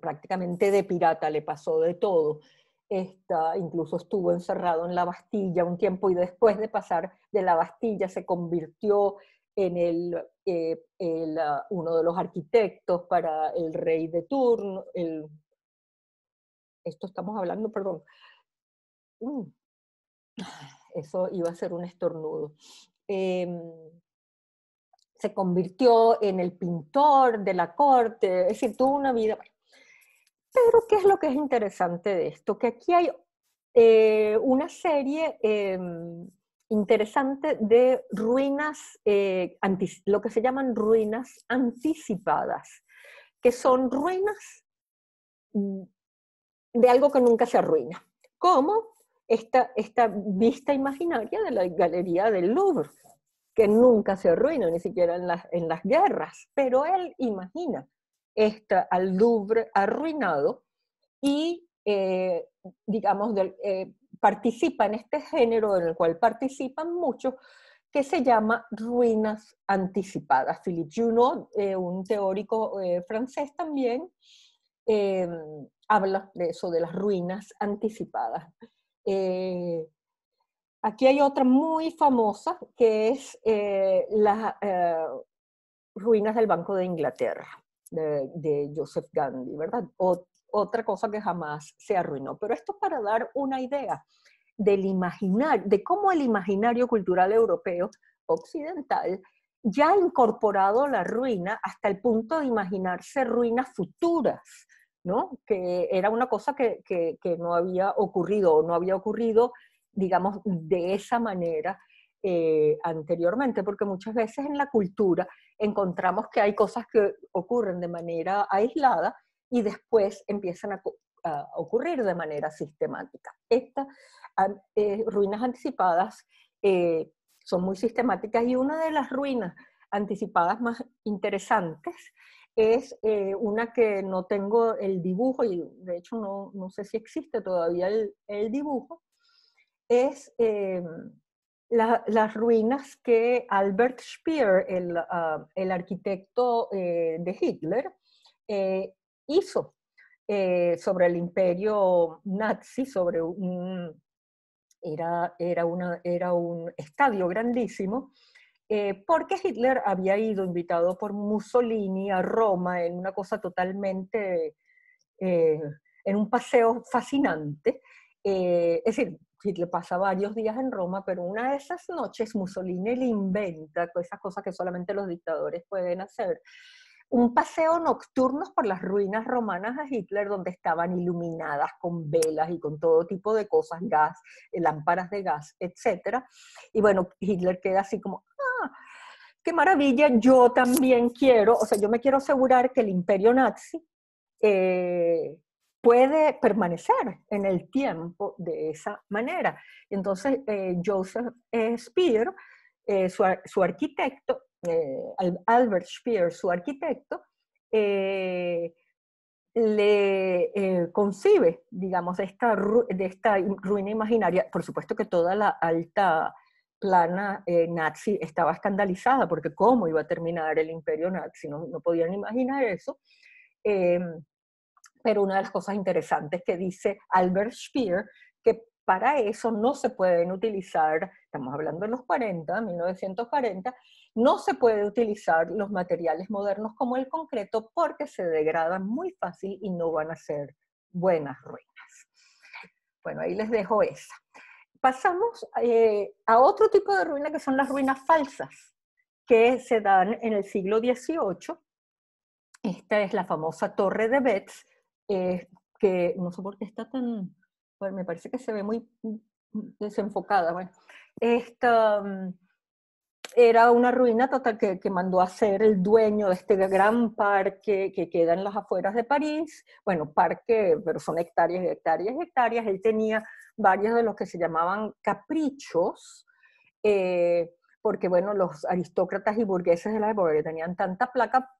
prácticamente de pirata le pasó de todo. Esta, incluso estuvo encerrado en la Bastilla un tiempo y después de pasar de la Bastilla se convirtió en el, eh, ah, uno de los arquitectos para el rey de turno. esto estamos hablando, perdón, Uh, eso iba a ser un estornudo. Em, se convirtió en el pintor de la corte, es decir, tuvo una vida. Pero, ¿qué es lo que es interesante de esto? Que aquí hay eh, una serie em, interesante de ruinas, eh, lo que se llaman ruinas anticipadas, que son ruinas mm, de algo que nunca se arruina, ¿cómo? esta, esta vista imaginaria de la Galería del Louvre, que nunca se arruina, ni siquiera en las, en las guerras, pero él imagina esta, al Louvre arruinado y, eh, digamos, eh, participa en este género en el cual participan muchos, que se llama ruinas anticipadas. Philippe Junot, eh, un teórico francés también, habla de eso, de las ruinas anticipadas. Eh, aquí hay otra muy famosa que es eh, las eh, ruinas del Banco de Inglaterra, de, Joseph Gandhi, ¿verdad? otra cosa que jamás se arruinó. Pero esto para dar una idea del imaginar, de cómo el imaginario cultural europeo occidental ya ha incorporado la ruina hasta el punto de imaginarse ruinas futuras que era una cosa que, no había ocurrido o no había ocurrido, digamos, de esa manera eh, anteriormente, porque muchas veces en la cultura encontramos que hay cosas que ocurren de manera aislada y después empiezan a, ocurrir de manera sistemática. Estas eh, ruinas anticipadas eh, son muy sistemáticas y una de las ruinas anticipadas más interesantes es eh, una que no tengo el dibujo, y de hecho no, sé si existe todavía el, dibujo, es eh, las ruinas que Albert Speer, el, ah, arquitecto eh, de Hitler, hizo sobre el imperio nazi, sobre era un estadio grandísimo, eh, porque Hitler había ido invitado por Mussolini a Roma en una cosa totalmente, eh, en un paseo fascinante. Eh, es decir, Hitler pasa varios días en Roma, pero una de esas noches Mussolini le inventa esas cosas que solamente los dictadores pueden hacer. Un paseo nocturno por las ruinas romanas a Hitler, donde estaban iluminadas con velas y con todo tipo de cosas, gas, lámparas de gas, etc. Y bueno, Hitler queda así como, qué maravilla, yo también quiero, o sea, yo me quiero asegurar que el imperio nazi eh, puede permanecer en el tiempo de esa manera. Entonces, eh, Joseph Speer, eh, su, arquitecto, Albert Speer, su arquitecto, le concibe, digamos, esta, de esta ruina imaginaria. Por supuesto que toda la alta plana eh, nazi estaba escandalizada porque cómo iba a terminar el imperio nazi, no, podían imaginar eso. Em, pero una de las cosas interesantes que dice Albert Speer, que para eso no se pueden utilizar, estamos hablando de los 40, 1940, no se puede utilizar los materiales modernos como el concreto porque se degradan muy fácil y no van a ser buenas ruinas. Bueno, ahí les dejo esa pasamos eh, a otro tipo de ruina que son las ruinas falsas, que se dan en el siglo XVIII. Esta es la famosa Torre de Betz, eh, que no sé por qué está tan... Bueno, me parece que se ve muy desenfocada. Bueno, esta mm, era una ruina total que, mandó a hacer el dueño de este gran parque que queda en las afueras de París. Bueno, parque, pero son hectáreas y hectáreas y hectáreas. Él tenía varios de los que se llamaban caprichos, eh, porque bueno, los aristócratas y burgueses de la época que tenían tanta plata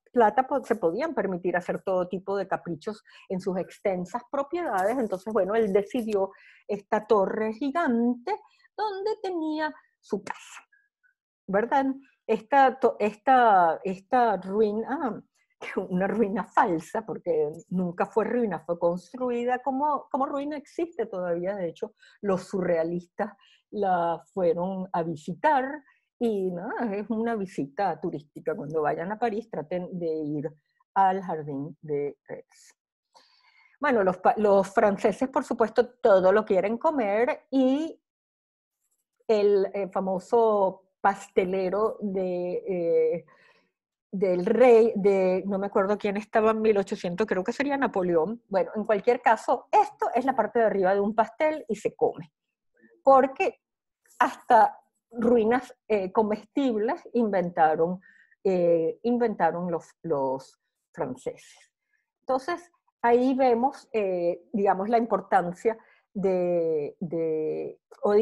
pues, se podían permitir hacer todo tipo de caprichos en sus extensas propiedades. Entonces, bueno, él decidió esta torre gigante donde tenía su casa, ¿verdad? Esta, esta, esta ruina, una ruina falsa, porque nunca fue ruina, fue construida como, como ruina existe todavía. De hecho, los surrealistas la fueron a visitar y es una visita turística. Cuando vayan a París, traten de ir al jardín de Retz. Bueno, los, franceses, por supuesto, todo lo quieren comer y el, eh, famoso pastelero de... Eh, del rey, de no me acuerdo quién estaba en 1800, creo que sería Napoleón. Bueno, en cualquier caso, esto es la parte de arriba de un pastel y se come, porque hasta ruinas eh, comestibles inventaron, eh, inventaron los, los, franceses. Entonces, ahí vemos, eh, digamos, la importancia de,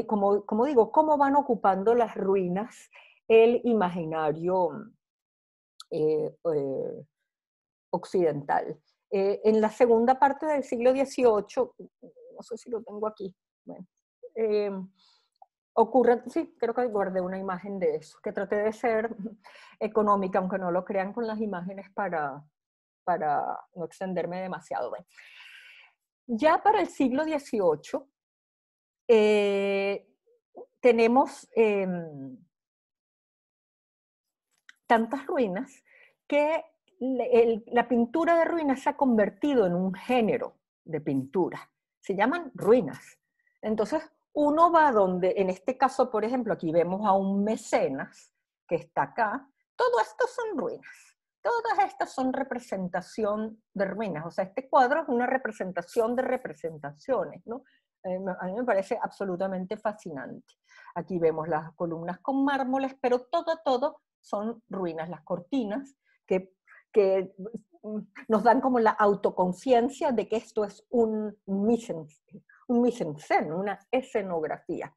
como, como digo, cómo van ocupando las ruinas el imaginario eh, eh, occidental. Eh, en la segunda parte del siglo XVIII, no sé si lo tengo aquí, ocurre, sí, creo que guardé una imagen de eso, que traté de ser económica, aunque no lo crean con las imágenes para, para no extenderme demasiado. ya para el siglo XVIII tenemos em, tantas ruinas que la pintura de ruinas se ha convertido en un género de pintura. Se llaman ruinas. Entonces, uno va donde, en este caso, por ejemplo, aquí vemos a un mecenas que está acá. Todo esto son ruinas. Todas estas son representación de ruinas. O sea, este cuadro es una representación de representaciones, ¿no? Eh, a mí me parece absolutamente fascinante. Aquí vemos las columnas con mármoles, pero todo, todo son ruinas, las cortinas que, nos dan como la autoconciencia de que esto es un mission, un una escenografía.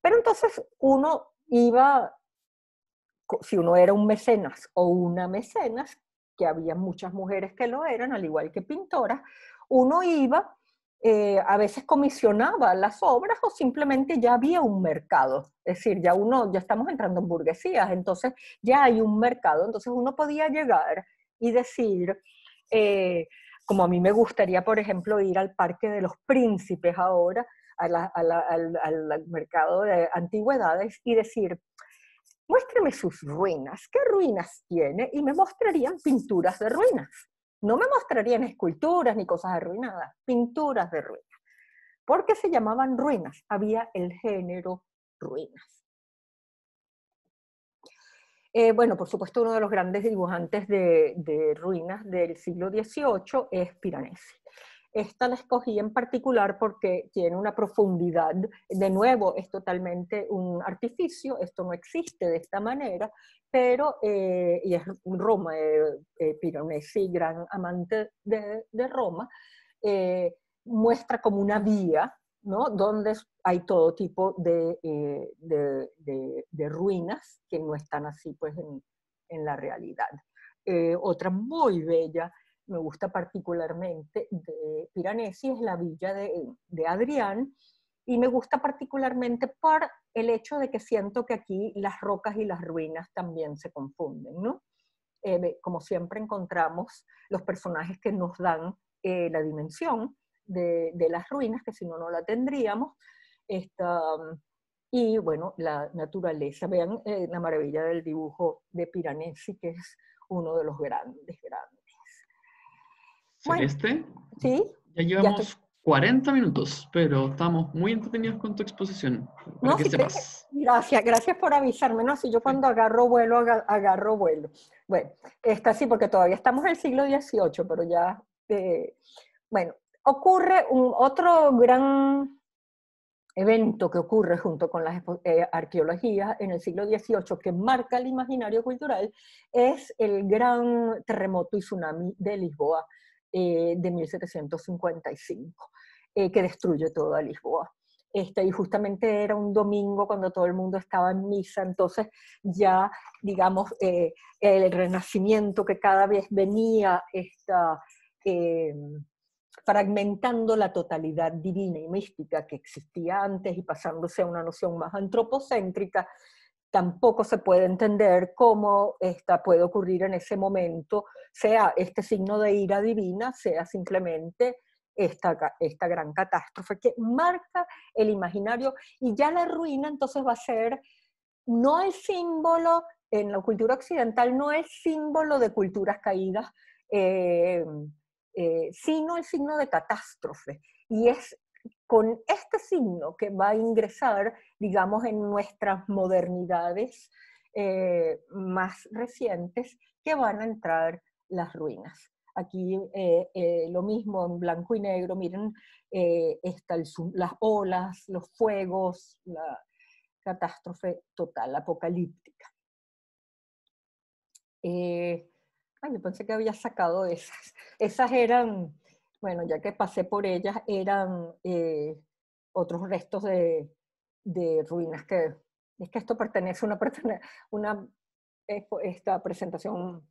Pero entonces uno iba, si uno era un mecenas o una mecenas, que había muchas mujeres que lo eran, al igual que pintoras, uno iba eh, a veces comisionaba las obras o simplemente ya había un mercado. Es decir, ya uno, ya estamos entrando en burguesías, entonces ya hay un mercado. Entonces uno podía llegar y decir, eh, como a mí me gustaría, por ejemplo, ir al Parque de los Príncipes ahora, al, al mercado de antigüedades, y decir, muéstreme sus ruinas, qué ruinas tiene, y me mostrarían pinturas de ruinas. No me mostrarían esculturas ni cosas arruinadas, pinturas de ruinas, porque se llamaban ruinas, había el género ruinas. Eh, bueno, por supuesto, uno de los grandes dibujantes de, de ruinas del siglo XVIII es Piranesi. Esta la escogí en particular porque tiene una profundidad, de nuevo, es totalmente un artificio, esto no existe de esta manera, pero, eh, y es Roma, eh, eh, Pironesi, gran amante de, Roma, muestra como una vía, ¿no? Donde hay todo tipo de, ruinas que no están así, pues, en, en la realidad. otra muy bella me gusta particularmente de Piranesi es la villa de, Adrián y me gusta particularmente por el hecho de que siento que aquí las rocas y las ruinas también se confunden, ¿no? Eh, como siempre encontramos los personajes que nos dan eh, la dimensión de, las ruinas, que si no, no la tendríamos. y bueno, la naturaleza. Vean eh, la maravilla del dibujo de Piranesi, que es uno de los grandes, grandes este, sí. Ya llevamos 40 minutos, pero estamos muy entretenidos con tu exposición. gracias, gracias por avisarme. No, si yo cuando agarro vuelo, agarro vuelo. Bueno, está así porque todavía estamos en el siglo XVIII, pero ya. Eh, bueno, ocurre un otro gran evento que ocurre junto con las eh, arqueologías en el siglo XVIII que marca el imaginario cultural es el gran terremoto y tsunami de Lisboa eh, de 1755, eh, que destruye toda Lisboa. Este, y justamente era un domingo cuando todo el mundo estaba en misa, entonces ya, digamos, eh, el renacimiento que cada vez venía esta, fragmentando la totalidad divina y mística que existía antes y pasándose a una noción más antropocéntrica, tampoco se puede entender cómo esta puede ocurrir en ese momento, sea este signo de ira divina, sea simplemente esta, esta gran catástrofe que marca el imaginario y ya la ruina entonces va a ser no el símbolo, en la cultura occidental no es símbolo de culturas caídas, eh, eh, sino el signo de catástrofe. Y es con este signo que va a ingresar, digamos, en nuestras modernidades eh, más recientes, que van a entrar las ruinas. Aquí eh, eh, lo mismo en blanco y negro, miren, está las olas, los fuegos, la catástrofe total, apocalíptica. ay, yo pensé que había sacado esas. Esas eran bueno, ya que pasé por ellas, eran eh, otros restos de, ruinas que... Es que esto pertenece a una, una esta presentación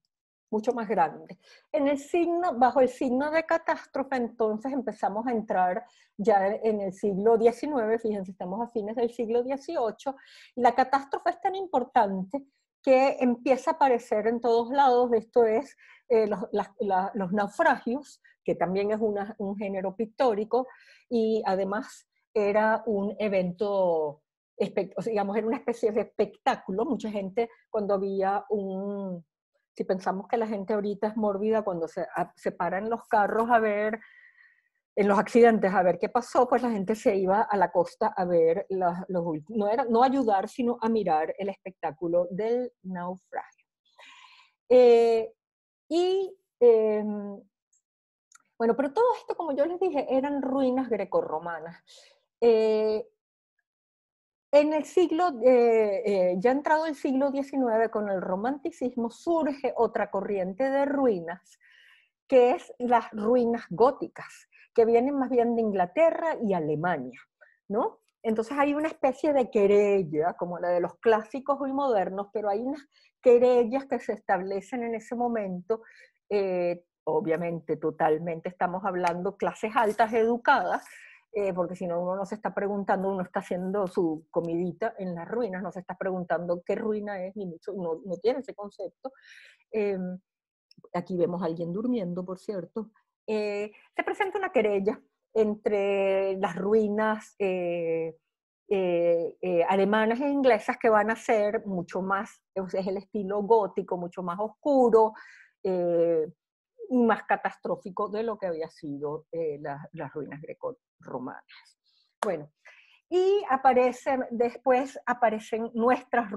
mucho más grande. En el signo, bajo el signo de catástrofe, entonces empezamos a entrar ya en el siglo XIX, fíjense, estamos a fines del siglo XVIII, y la catástrofe es tan importante que empieza a aparecer en todos lados, esto es eh, los, los, naufragios, que también es un género pictórico, y además era un evento, digamos, era una especie de espectáculo. Mucha gente cuando había un, si pensamos que la gente ahorita es mórbida, cuando se, se paran los carros a ver en los accidentes a ver qué pasó, pues la gente se iba a la costa a ver los no, era, no ayudar, sino a mirar el espectáculo del naufragio. Eh, y em, bueno, pero todo esto, como yo les dije, eran ruinas grecorromanas. Eh, en el siglo, eh, ya entrado el siglo XIX, con el romanticismo surge otra corriente de ruinas, que es las ruinas góticas que vienen más bien de Inglaterra y Alemania, ¿no? Entonces hay una especie de querella, como la de los clásicos y modernos, pero hay unas querellas que se establecen en ese momento. Eh, obviamente, totalmente estamos hablando clases altas educadas, eh, porque si no uno no se está preguntando, uno está haciendo su comidita en las ruinas, no se está preguntando qué ruina es, ni mucho, no, no tiene ese concepto. Em, aquí vemos a alguien durmiendo, por cierto, eh, se presenta una querella entre las ruinas eh, eh, alemanas e inglesas que van a ser mucho más, es el estilo gótico, mucho más oscuro y más catastrófico de lo que había sido las ruinas greco-romanas. Bueno, y aparecen, después aparecen nuestras,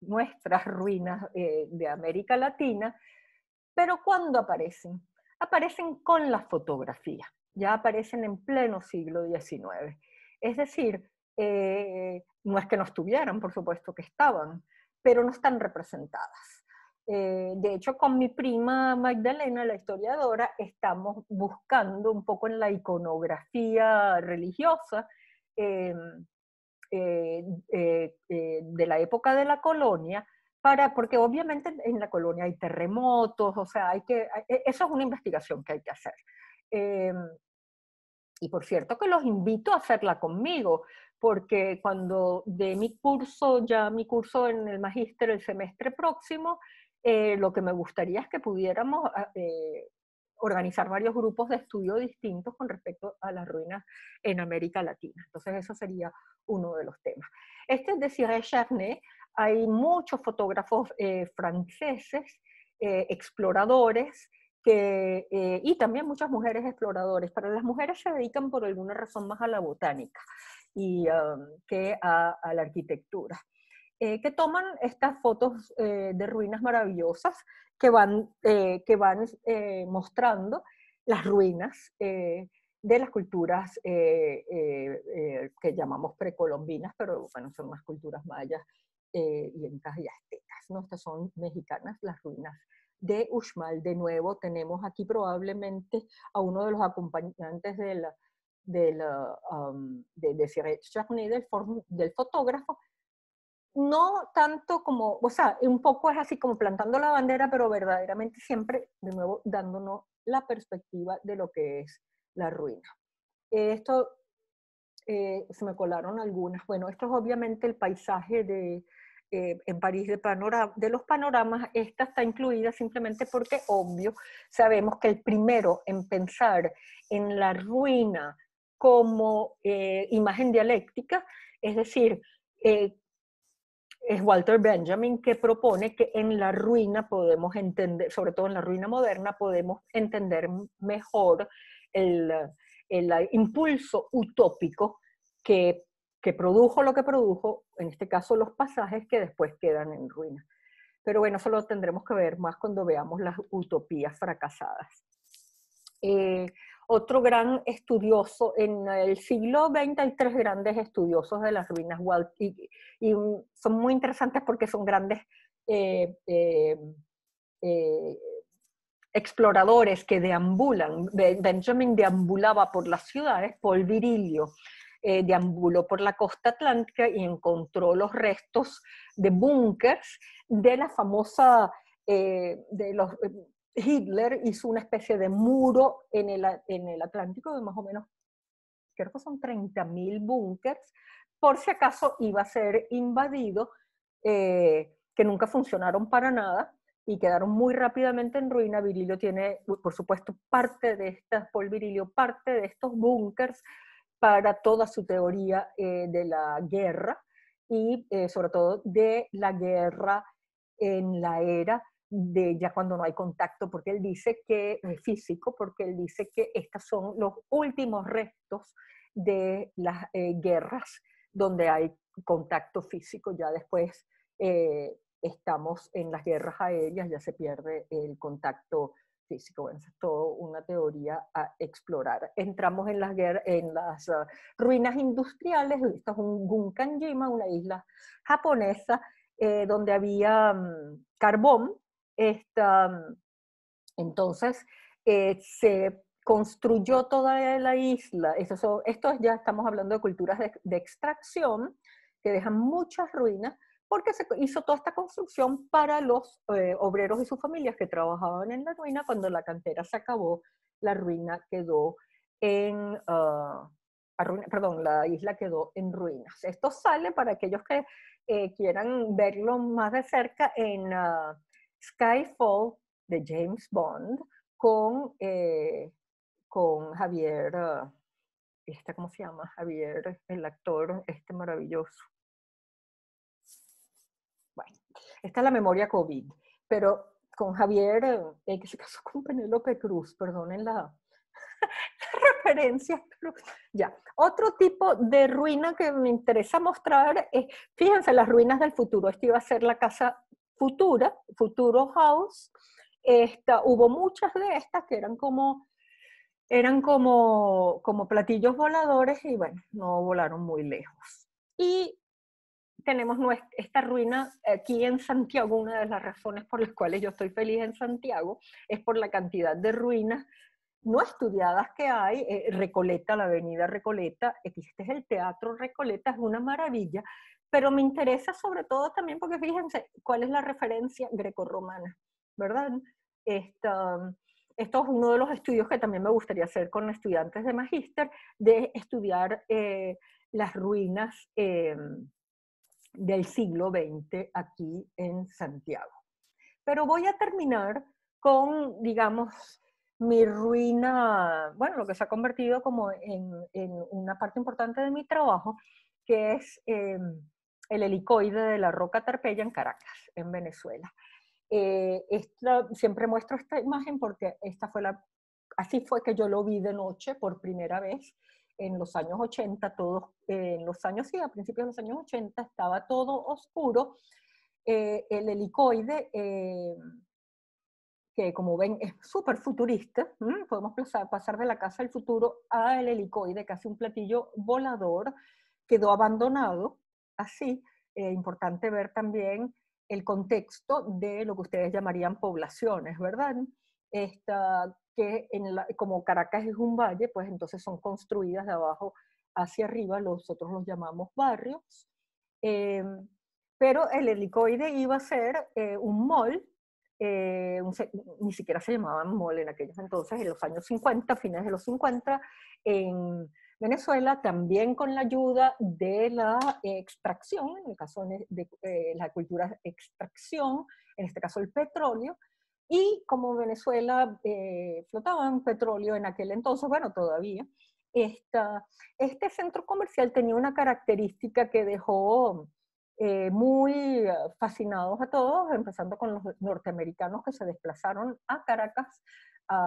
nuestras ruinas de América Latina, pero ¿cuándo aparecen? aparecen con la fotografía, ya aparecen en pleno siglo XIX. Es decir, eh, no es que no estuvieran, por supuesto que estaban, pero no están representadas. Eh, de hecho, con mi prima Magdalena, la historiadora, estamos buscando un poco en la iconografía religiosa em, eh, de la época de la colonia porque obviamente en la colonia hay terremotos, o sea, hay que, e, eso es una investigación que hay que hacer. Em, y por cierto que los invito a hacerla conmigo, porque cuando de mi curso, ya mi curso en el magíster el semestre próximo, eh, lo que me gustaría es que pudiéramos ah, eh, organizar varios grupos de estudio distintos con respecto a las ruinas en América Latina. Entonces, eso sería uno de los temas. Este es de Cyril Charné, hay muchos fotógrafos eh, franceses, eh, exploradores, que, eh, y también muchas mujeres exploradores, pero las mujeres se dedican por alguna razón más a la botánica y, um, que a, la arquitectura, que toman estas fotos de ruinas maravillosas que van, que van mostrando las ruinas de las culturas que llamamos precolombinas, pero bueno, son las culturas mayas eh, y en y ¿no? Estas son mexicanas, las ruinas de Uxmal. De nuevo, tenemos aquí probablemente a uno de los acompañantes de la, de, de, del, del fotógrafo, no tanto como, o sea, un poco es así como plantando la bandera, pero verdaderamente siempre, de nuevo, dándonos la perspectiva de lo que es la ruina. Esto eh, se me colaron algunas. Bueno, esto es obviamente el paisaje de, eh, en París de, panorama, de los panoramas, esta está incluida simplemente porque, obvio, sabemos que el primero en pensar en la ruina como eh, imagen dialéctica, es decir, es Walter Benjamin que propone que en la ruina podemos entender, sobre todo en la ruina moderna, podemos entender mejor el, el impulso utópico que, produjo lo que produjo, en este caso los pasajes que después quedan en ruinas. Pero bueno, eso lo tendremos que ver más cuando veamos las utopías fracasadas. Eh, otro gran estudioso en el siglo XX hay tres grandes estudiosos de las ruinas y, y son muy interesantes porque son grandes eh, eh, eh exploradores que deambulan. Benjamin deambulaba por las ciudades, Paul Virilio eh, deambuló por la costa atlántica y encontró los restos de búnkers de la famosa, eh, de los, eh, Hitler hizo una especie de muro en el, Atlántico de más o menos, creo que son 30.000 búnkers, por si acaso iba a ser invadido, que nunca funcionaron para nada y quedaron muy rápidamente en ruina. Virilio tiene, por supuesto, parte de estas, Paul Virilio, parte de estos búnkers para toda su teoría eh, de la guerra y eh, sobre todo de la guerra en la era de ya cuando no hay contacto, porque él dice que, eh, físico, porque él dice que estos son los últimos restos de las guerras donde hay contacto físico, ya después estamos en las guerras aéreas, ya se pierde el contacto físico. Bueno, es todo una teoría a explorar. Entramos en las, en las ah, ruinas industriales, esto es un Gunkanjima, una isla japonesa, eh, donde había mm, carbón. Esta, mm, entonces eh, se construyó toda la isla. Esto, esto, ya estamos hablando de culturas de extracción que dejan muchas ruinas porque se hizo toda esta construcción para los eh, obreros y sus familias que trabajaban en la ruina. Cuando la cantera se acabó, la ruina quedó en... Ah, perdón, la isla quedó en ruinas. Esto sale para aquellos que eh, quieran verlo más de cerca en ah, Skyfall de James Bond con, eh, con Javier, ah, ¿cómo se llama? Javier, el actor este maravilloso. Esta es la memoria COVID, pero con Javier, eh, eh, que se casó con Penélope Cruz, perdonen la, referencia. pero ya. Otro tipo de ruina que me interesa mostrar es, fíjense, las ruinas del futuro. Esta iba a ser la casa futura, futuro house. Esta, hubo muchas de estas que eran como eran como, como platillos voladores y bueno, no volaron muy lejos. Y tenemos nuestra, esta ruina aquí en Santiago, una de las razones por las cuales yo estoy feliz en Santiago es por la cantidad de ruinas no estudiadas que hay, eh, Recoleta, la avenida Recoleta, existe el teatro Recoleta, es una maravilla, pero me interesa sobre todo también porque fíjense cuál es la referencia grecorromana, ¿verdad? esto es uno de los estudios que también me gustaría hacer con estudiantes de magíster, de estudiar eh, las ruinas eh, del siglo XX aquí en Santiago. Pero voy a terminar con, digamos, mi ruina, bueno, lo que se ha convertido como en, una parte importante de mi trabajo, que es eh, el helicoide de la roca Tarpeya en Caracas, en Venezuela. Eh, siempre muestro esta imagen porque esta fue la, así fue que yo lo vi de noche por primera vez en los años 80, todos, eh, en los años, sí, a principios de los años 80 estaba todo oscuro, eh, el helicoide, eh, que como ven es súper futurista, podemos pasar, de la casa del futuro al helicoide, casi un platillo volador, quedó abandonado, así, importante ver también el contexto de lo que ustedes llamarían poblaciones, ¿verdad? Esta, que como Caracas es un valle, pues entonces son construidas de abajo hacia arriba, nosotros los llamamos barrios. Eh, pero el helicoide iba a ser eh, un mol, eh, ni siquiera se llamaban mol en aquellos entonces, en los años 50, finales de los 50, en Venezuela, también con la ayuda de la extracción, en el caso de la cultura extracción, en este caso el petróleo, y como Venezuela eh, flotaba en petróleo en aquel entonces, bueno, todavía, este centro comercial tenía una característica que dejó eh, muy fascinados a todos, empezando con los norteamericanos que se desplazaron a Caracas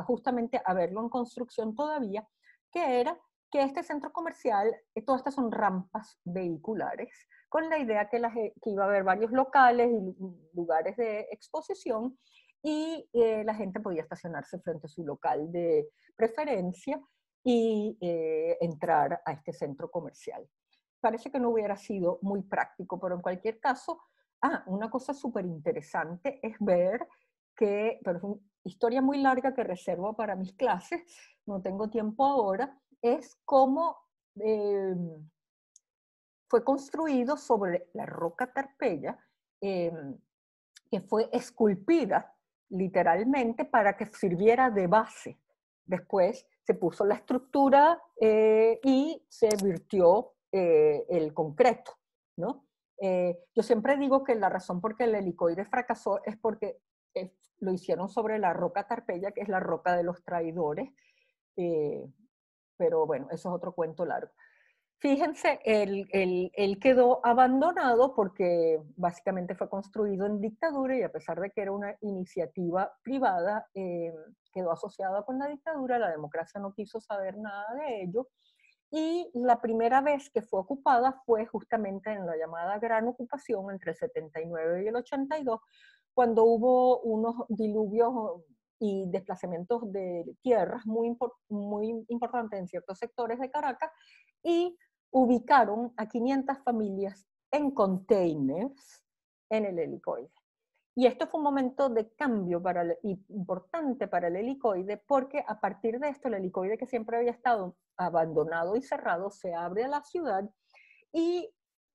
justamente a verlo en construcción todavía, que era que este centro comercial, eh, todas estas son rampas vehiculares, con la idea que, que iba a haber varios locales y lugares de exposición y eh, la gente podía estacionarse frente a su local de preferencia y eh, entrar a este centro comercial. Parece que no hubiera sido muy práctico, pero en cualquier caso, ah, una cosa súper interesante es ver que, pero es una historia muy larga que reservo para mis clases, no tengo tiempo ahora, es cómo em, fue construido sobre la roca Tarpeya, em, que fue esculpida literalmente para que sirviera de base. Después se puso la estructura eh, y se virtió eh, el concreto, ¿no? Eh, yo siempre digo que la razón por que el helicoide fracasó es porque lo hicieron sobre la roca Tarpeya, que es la roca de los traidores, pero bueno, eso es otro cuento largo. Fíjense, él, quedó abandonado porque básicamente fue construido en dictadura y a pesar de que era una iniciativa privada, eh, quedó asociada con la dictadura, la democracia no quiso saber nada de ello. Y la primera vez que fue ocupada fue justamente en la llamada Gran Ocupación entre el 79 y el 82, cuando hubo unos diluvios y desplazamientos de tierras muy, muy importantes en ciertos sectores de Caracas y ubicaron a 500 familias en containers en el helicoide. Y esto fue un momento de cambio importante para el helicoide porque a partir de esto el helicoide que siempre había estado abandonado y cerrado se abre a la ciudad y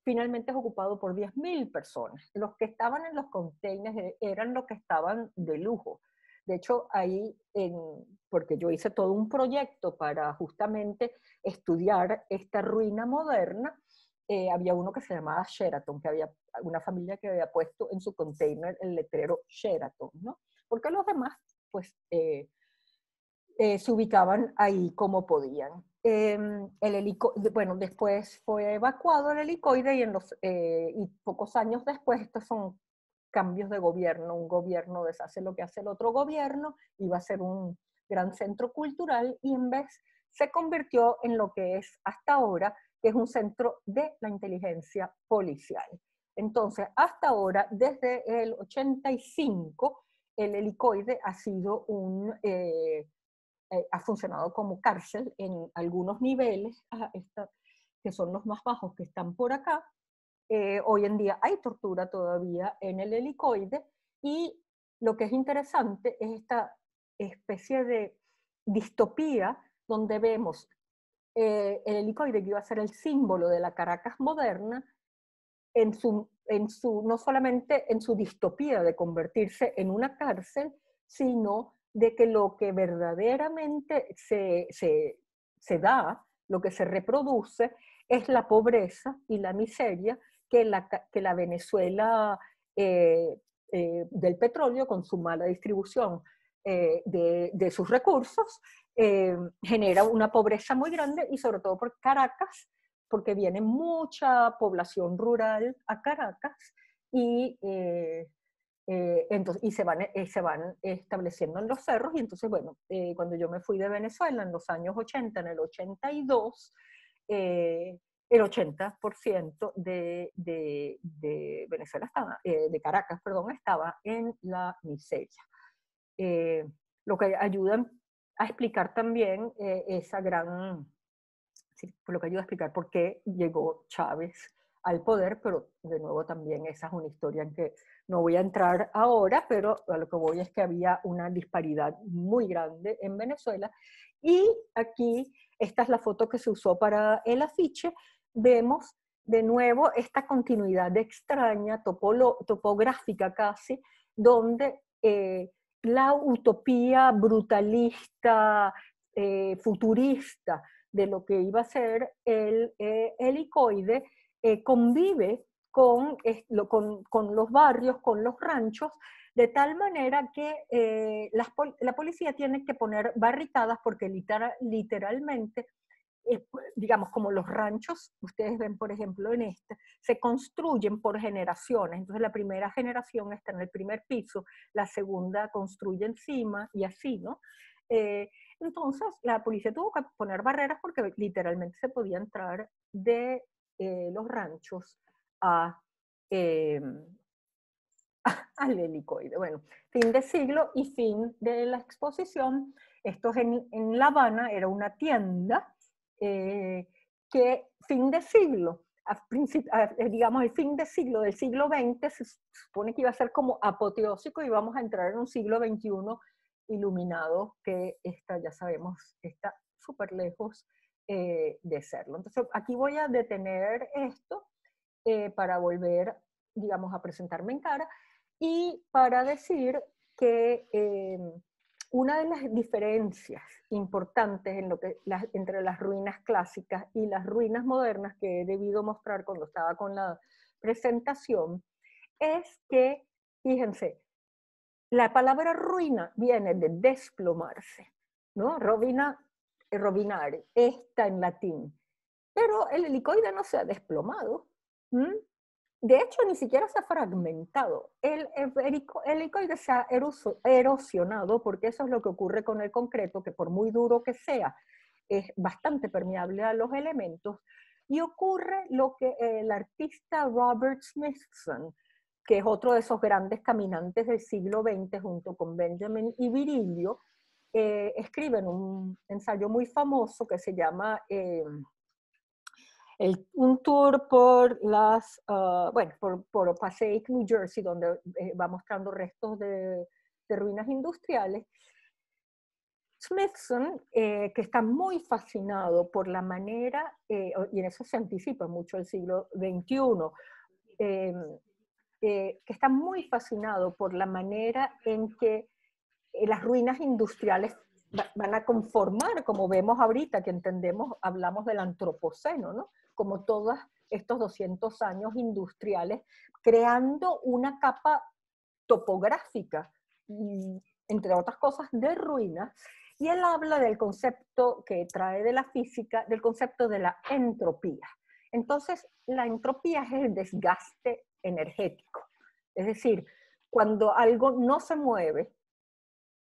finalmente es ocupado por 10.000 personas. Los que estaban en los containers eh, eran los que estaban de lujo. De hecho, ahí, en, porque yo hice todo un proyecto para justamente estudiar esta ruina moderna, eh, había uno que se llamaba Sheraton, que había una familia que había puesto en su container el letrero Sheraton, ¿no? Porque los demás, pues, eh, eh, se ubicaban ahí como podían. Em, el helico bueno, después fue evacuado el helicoide y, en los, y pocos años después, estos son cambios de gobierno, un gobierno deshace lo que hace el otro gobierno, iba a ser un gran centro cultural y en vez se convirtió en lo que es hasta ahora, que es un centro de la inteligencia policial. Entonces, hasta ahora, desde el 85, el helicoide ha sido un, eh, eh, ha funcionado como cárcel en algunos niveles, que son los más bajos que están por acá, eh, hoy en día hay tortura todavía en el helicoide y lo que es interesante es esta especie de distopía donde vemos eh, el helicoide que iba a ser el símbolo de la Caracas moderna en su, en su, no solamente en su distopía de convertirse en una cárcel, sino de que lo que verdaderamente se, se, se da, lo que se reproduce, es la pobreza y la miseria que la, Venezuela eh, eh, del petróleo, con su mala distribución eh, de, sus recursos, genera una pobreza muy grande y sobre todo por Caracas, porque viene mucha población rural a Caracas y... entonces, y se van, se van estableciendo en los cerros. Y entonces, bueno, cuando yo me fui de Venezuela en los años 80, en el 82, el 80% de, de, de, Venezuela estaba, eh, de Caracas, perdón, estaba en la miseria. Eh, lo que ayuda a explicar también eh, esa gran, lo que ayuda a explicar por qué llegó Chávez al poder, pero de nuevo también esa es una historia en que no voy a entrar ahora, pero a lo que voy es que había una disparidad muy grande en Venezuela y aquí esta es la foto que se usó para el afiche, vemos de nuevo esta continuidad extraña, topográfica casi, donde eh, la utopía brutalista, eh, futurista de lo que iba a ser el eh, helicoide convive con los barrios, con los ranchos, de tal manera que eh, la policía tiene que poner barricadas porque literalmente, eh, digamos, como los ranchos, ustedes ven, por ejemplo, en este, se construyen por generaciones. Entonces, la primera generación está en el primer piso, la segunda construye encima y así, ¿no? Eh, entonces, la policía tuvo que poner barreras porque literalmente se podía entrar de los ranchos a... Em, al helicoide. Bueno, fin de siglo y fin de la exposición. Esto es en, La Habana, era una tienda eh, que fin de siglo, eh, digamos el fin de siglo del siglo XX se supone que iba a ser como apoteósico y vamos a entrar en un siglo XXI iluminado que está, ya sabemos, está súper lejos eh, de serlo. Entonces aquí voy a detener esto para volver, digamos, a presentarme en cara y para decir que eh, una de las diferencias importantes en lo que, entre las ruinas clásicas y las ruinas modernas que he debido mostrar cuando estaba con la presentación es que, fíjense, la palabra ruina viene de desplomarse, ¿no? Robina, eh, robinare, está en latín. Pero el helicoide no se ha desplomado de hecho, ni siquiera se ha fragmentado. El, el helicoide se ha erosionado porque eso es lo que ocurre con el concreto, que por muy duro que sea, es bastante permeable a los elementos. Y ocurre lo que el artista Robert Smithson, que es otro de esos grandes caminantes del siglo XX junto con Benjamin y Virilio, eh, escriben un ensayo muy famoso que se llama... Eh, un tour por las, ah, bueno, por, por, Passaic, New Jersey, donde eh, va mostrando restos de, de ruinas industriales. Smithson, eh, que está muy fascinado por la manera, eh, y en eso se anticipa mucho el siglo XXI, que está muy fascinado por la manera en que las ruinas industriales van a conformar, como vemos ahorita, que entendemos, hablamos del antropoceno, ¿no? como todos estos 200 años industriales, creando una capa topográfica, mm, entre otras cosas, de ruinas. Y él habla del concepto que trae de la física, del concepto de la entropía. Entonces, la entropía es el desgaste energético. Es decir, cuando algo no se mueve,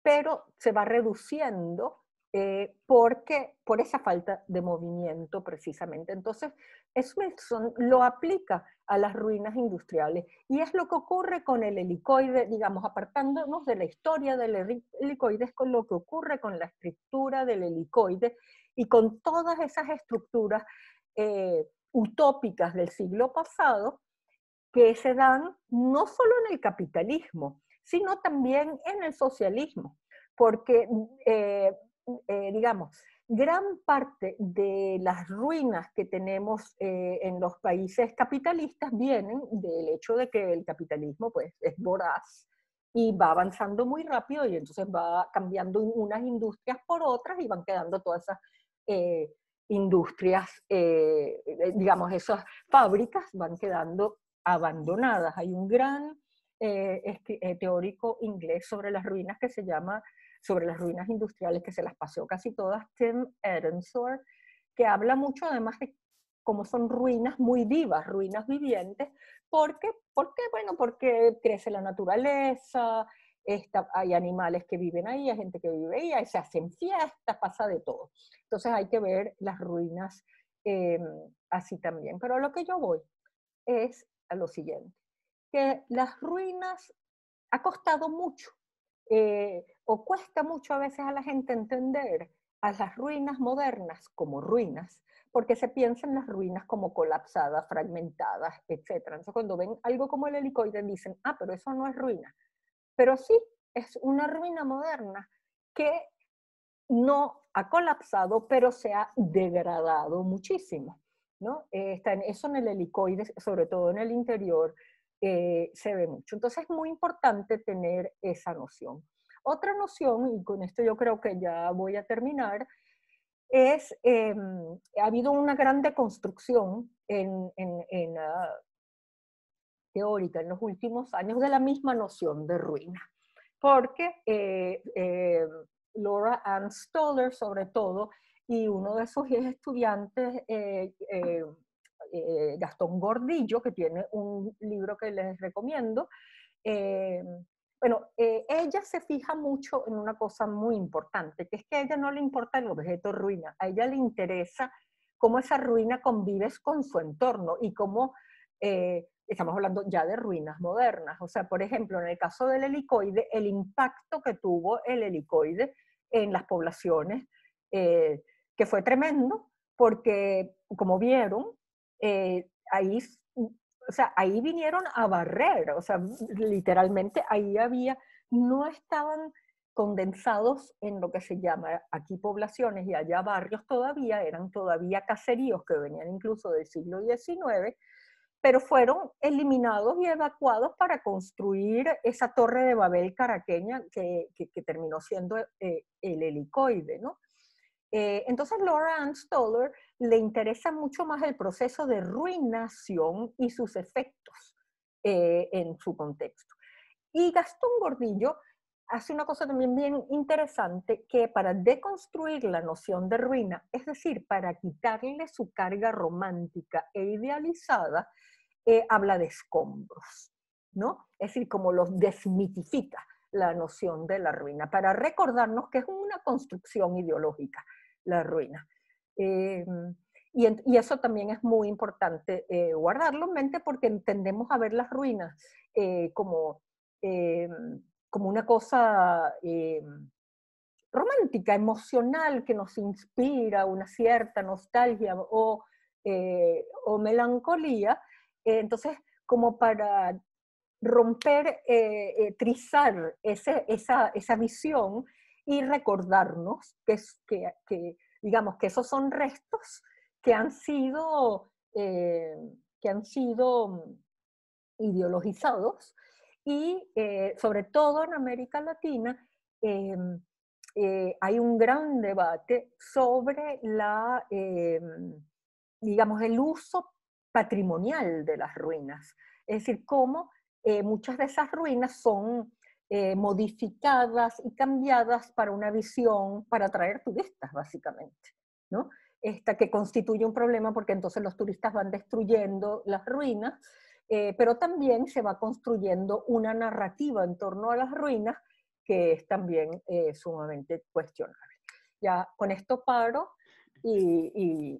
pero se va reduciendo eh, porque por esa falta de movimiento precisamente. Entonces, Smithson lo aplica a las ruinas industriales y es lo que ocurre con el helicoide, digamos, apartándonos de la historia del helicoide, es con lo que ocurre con la estructura del helicoide y con todas esas estructuras eh, utópicas del siglo pasado que se dan no solo en el capitalismo, sino también en el socialismo, porque eh, eh, digamos, gran parte de las ruinas que tenemos eh, en los países capitalistas vienen del hecho de que el capitalismo pues, es voraz y va avanzando muy rápido y entonces va cambiando unas industrias por otras y van quedando todas esas eh, industrias, digamos, esas fábricas van quedando abandonadas. Hay un gran teórico inglés sobre las ruinas que se llama sobre las ruinas industriales, que se las paseó casi todas, Tim Edensor, que habla mucho además de cómo son ruinas muy vivas, ruinas vivientes, porque, ¿por Bueno, porque crece la naturaleza, hay animales que viven ahí, hay gente que vive ahí, se hacen fiestas, pasa de todo. Entonces hay que ver las ruinas em, así también. Pero a lo que yo voy es a lo siguiente, que las ruinas ha costado mucho. Eh, o cuesta mucho a veces a la gente entender a las ruinas modernas como ruinas, porque se piensa en las ruinas como colapsadas, fragmentadas, etc. Entonces cuando ven algo como el helicoide dicen, ah, pero eso no es ruina. Pero sí, es una ruina moderna que no ha colapsado, pero se ha degradado muchísimo. ¿no? está en, eso en el helicoide, sobre todo en el interior, eh, se ve mucho. Entonces es muy importante tener esa noción. Otra noción, y con esto yo creo que ya voy a terminar, es, eh, ha habido una gran deconstrucción en, ah, teórica en los últimos años de la misma noción de ruina, porque eh, eh, Laura Ann Stoller, sobre todo, y uno de sus estudiantes, eh, Gastón Gordillo, que tiene un libro que les recomiendo, bueno, eh, ella se fija mucho en una cosa muy importante, que es que a ella no le importa el objeto ruina, a ella le interesa cómo esa ruina convives con su entorno y cómo, eh, estamos hablando ya de ruinas modernas, o sea, por ejemplo, en el caso del helicoide, el impacto que tuvo el helicoide en las poblaciones, eh, que fue tremendo, porque como vieron, ahí o sea, ahí vinieron a barrer, o sea, literalmente ahí había, no estaban condensados en lo que se llama aquí poblaciones y allá barrios todavía, eran todavía caseríos que venían incluso del siglo XIX, pero fueron eliminados y evacuados para construir esa torre de Babel caraqueña que, terminó siendo eh, el helicoide, ¿no? Eh, entonces, Laura Ann Stoller le interesa mucho más el proceso de ruinación y sus efectos eh, en su contexto. Y Gastón Gordillo hace una cosa también bien interesante, que para deconstruir la noción de ruina, es decir, para quitarle su carga romántica e idealizada, eh, habla de escombros, ¿no? Es decir, como los desmitifica la noción de la ruina, para recordarnos que es una construcción ideológica la ruina. Eh, y, eso también es muy importante eh, guardarlo en mente porque entendemos a ver las ruinas eh, como, como una cosa romántica, emocional, que nos inspira una cierta nostalgia o, melancolía. entonces, como para romper, trizar esa, esa visión, y recordarnos que, que, digamos, que esos son restos que han sido, eh, que han sido ideologizados y eh, sobre todo en América Latina eh, hay un gran debate sobre la, digamos, el uso patrimonial de las ruinas, es decir, cómo muchas de esas ruinas son eh, modificadas y cambiadas para una visión, para atraer turistas, básicamente, ¿no? Esta que constituye un problema porque entonces los turistas van destruyendo las ruinas, eh, pero también se va construyendo una narrativa en torno a las ruinas que es también eh, sumamente cuestionable. Ya con esto paro y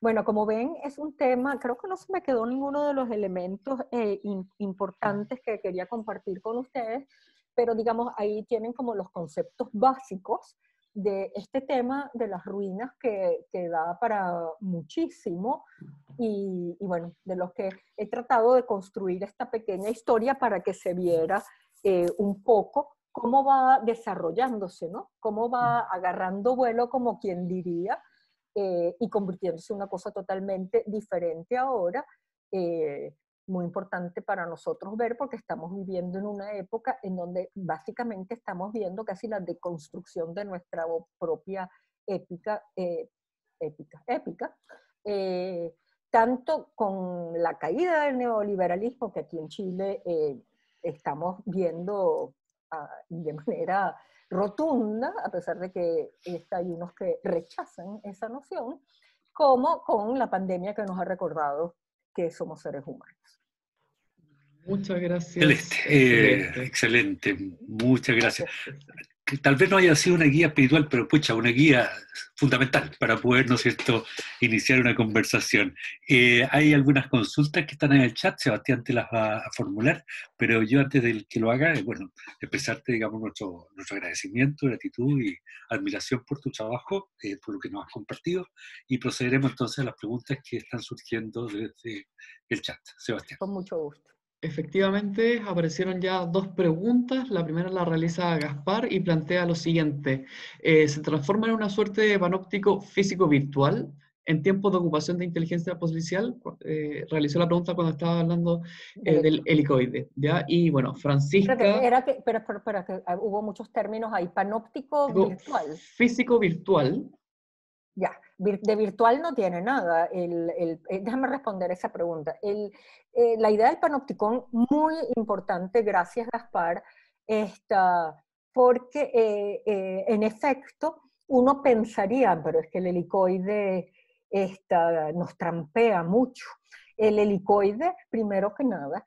bueno, como ven, es un tema, creo que no se me quedó ninguno de los elementos eh, importantes que quería compartir con ustedes, pero digamos, ahí tienen como los conceptos básicos de este tema de las ruinas que, que da para muchísimo y, bueno, de los que he tratado de construir esta pequeña historia para que se viera eh, un poco cómo va desarrollándose, ¿no? Cómo va agarrando vuelo, como quien diría, eh, y convirtiéndose en una cosa totalmente diferente ahora, eh, muy importante para nosotros ver porque estamos viviendo en una época en donde básicamente estamos viendo casi la deconstrucción de nuestra propia épica, eh, épica, tanto con la caída del neoliberalismo que aquí en Chile estamos viendo ah, de manera rotunda, a pesar de que hay unos que rechazan esa noción, como con la pandemia que nos ha recordado que somos seres humanos. Muchas gracias. excelente. Eh, muchas gracias tal vez no haya sido una guía espiritual, pero pucha, una guía fundamental para poder, ¿no es cierto?, iniciar una conversación. Eh, hay algunas consultas que están en el chat, Sebastián te las va a formular, pero yo antes de que lo haga, eh, bueno, expresarte, digamos, nuestro, nuestro agradecimiento, gratitud y admiración por tu trabajo, eh, por lo que nos has compartido, y procederemos entonces a las preguntas que están surgiendo desde el chat. Sebastián. Con mucho gusto. Efectivamente, aparecieron ya dos preguntas. La primera la realiza Gaspar y plantea lo siguiente. Eh, ¿Se transforma en una suerte de panóptico físico-virtual? En tiempos de ocupación de inteligencia policial, eh, realizó la pregunta cuando estaba hablando eh, del helicoide. ¿ya? Y bueno, Francisca... era que, pero, que ah, hubo muchos términos ahí, panóptico-virtual. Físico-virtual. Ya, de virtual no tiene nada. Eh, déjame responder esa pregunta. Eh, la idea del panopticón, muy importante, gracias Gaspar, porque eh, en efecto uno pensaría, pero es que el helicoide nos trampea mucho. El helicoide, primero que nada,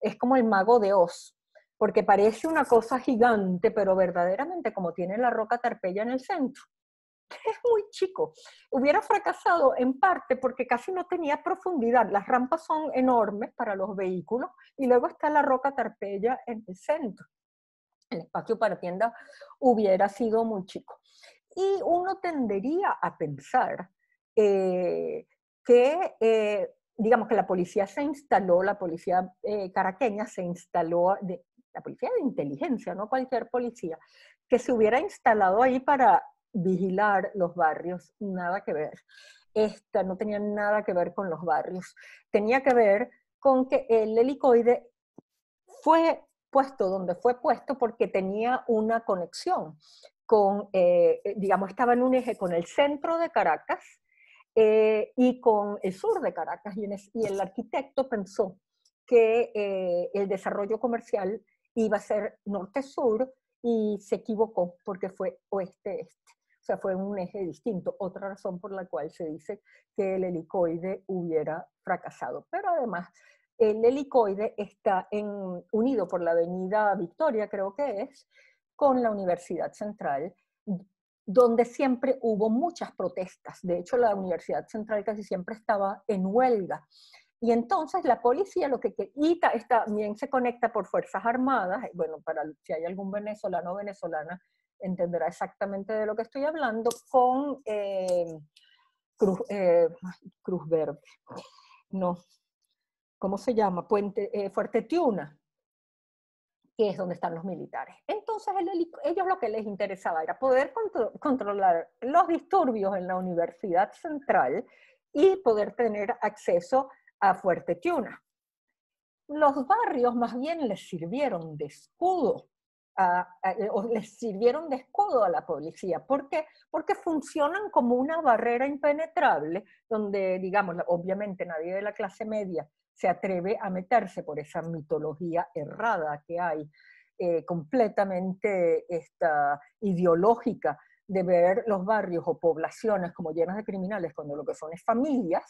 es como el mago de Oz, porque parece una cosa gigante, pero verdaderamente como tiene la roca Tarpeya en el centro, es muy chico. Hubiera fracasado en parte porque casi no tenía profundidad. Las rampas son enormes para los vehículos y luego está la roca Tarpeya en el centro. El espacio para tienda hubiera sido muy chico. Y uno tendería a pensar eh, que, eh, digamos que la policía se instaló, la policía eh, caraqueña se instaló, la policía de inteligencia, no cualquier policía, que se hubiera instalado ahí para vigilar los barrios, nada que ver. Esta no tenía nada que ver con los barrios, tenía que ver con que el helicoide fue puesto donde fue puesto porque tenía una conexión con, eh, digamos, estaba en un eje con el centro de Caracas eh, y con el sur de Caracas. Y, el arquitecto pensó que eh, el desarrollo comercial iba a ser norte-sur y se equivocó porque fue oeste-este fue un eje distinto, otra razón por la cual se dice que el helicoide hubiera fracasado. Pero además, el helicoide está en, unido por la avenida Victoria, creo que es, con la Universidad Central, donde siempre hubo muchas protestas. De hecho, la Universidad Central casi siempre estaba en huelga. Y entonces la policía lo que quita, también se conecta por Fuerzas Armadas, eh, bueno, para si hay algún venezolano o venezolana entenderá exactamente de lo que estoy hablando, con eh, eh, Cruz, Verde. No, ¿cómo se llama? Puente, eh, Fuerte Tiuna, que es donde están los militares. Entonces ellos lo que les interesaba era poder controlar los disturbios en la Universidad Central y poder tener acceso a Fuerte Tiuna. Los barrios más bien les sirvieron de escudo eh, o les sirvieron de escudo a la policía, porque, porque funcionan como una barrera impenetrable donde, digamos, obviamente nadie de la clase media se atreve a meterse por esa mitología errada que hay, eh, completamente esta, ideológica de ver los barrios o poblaciones como llenas de criminales, cuando lo que son es familias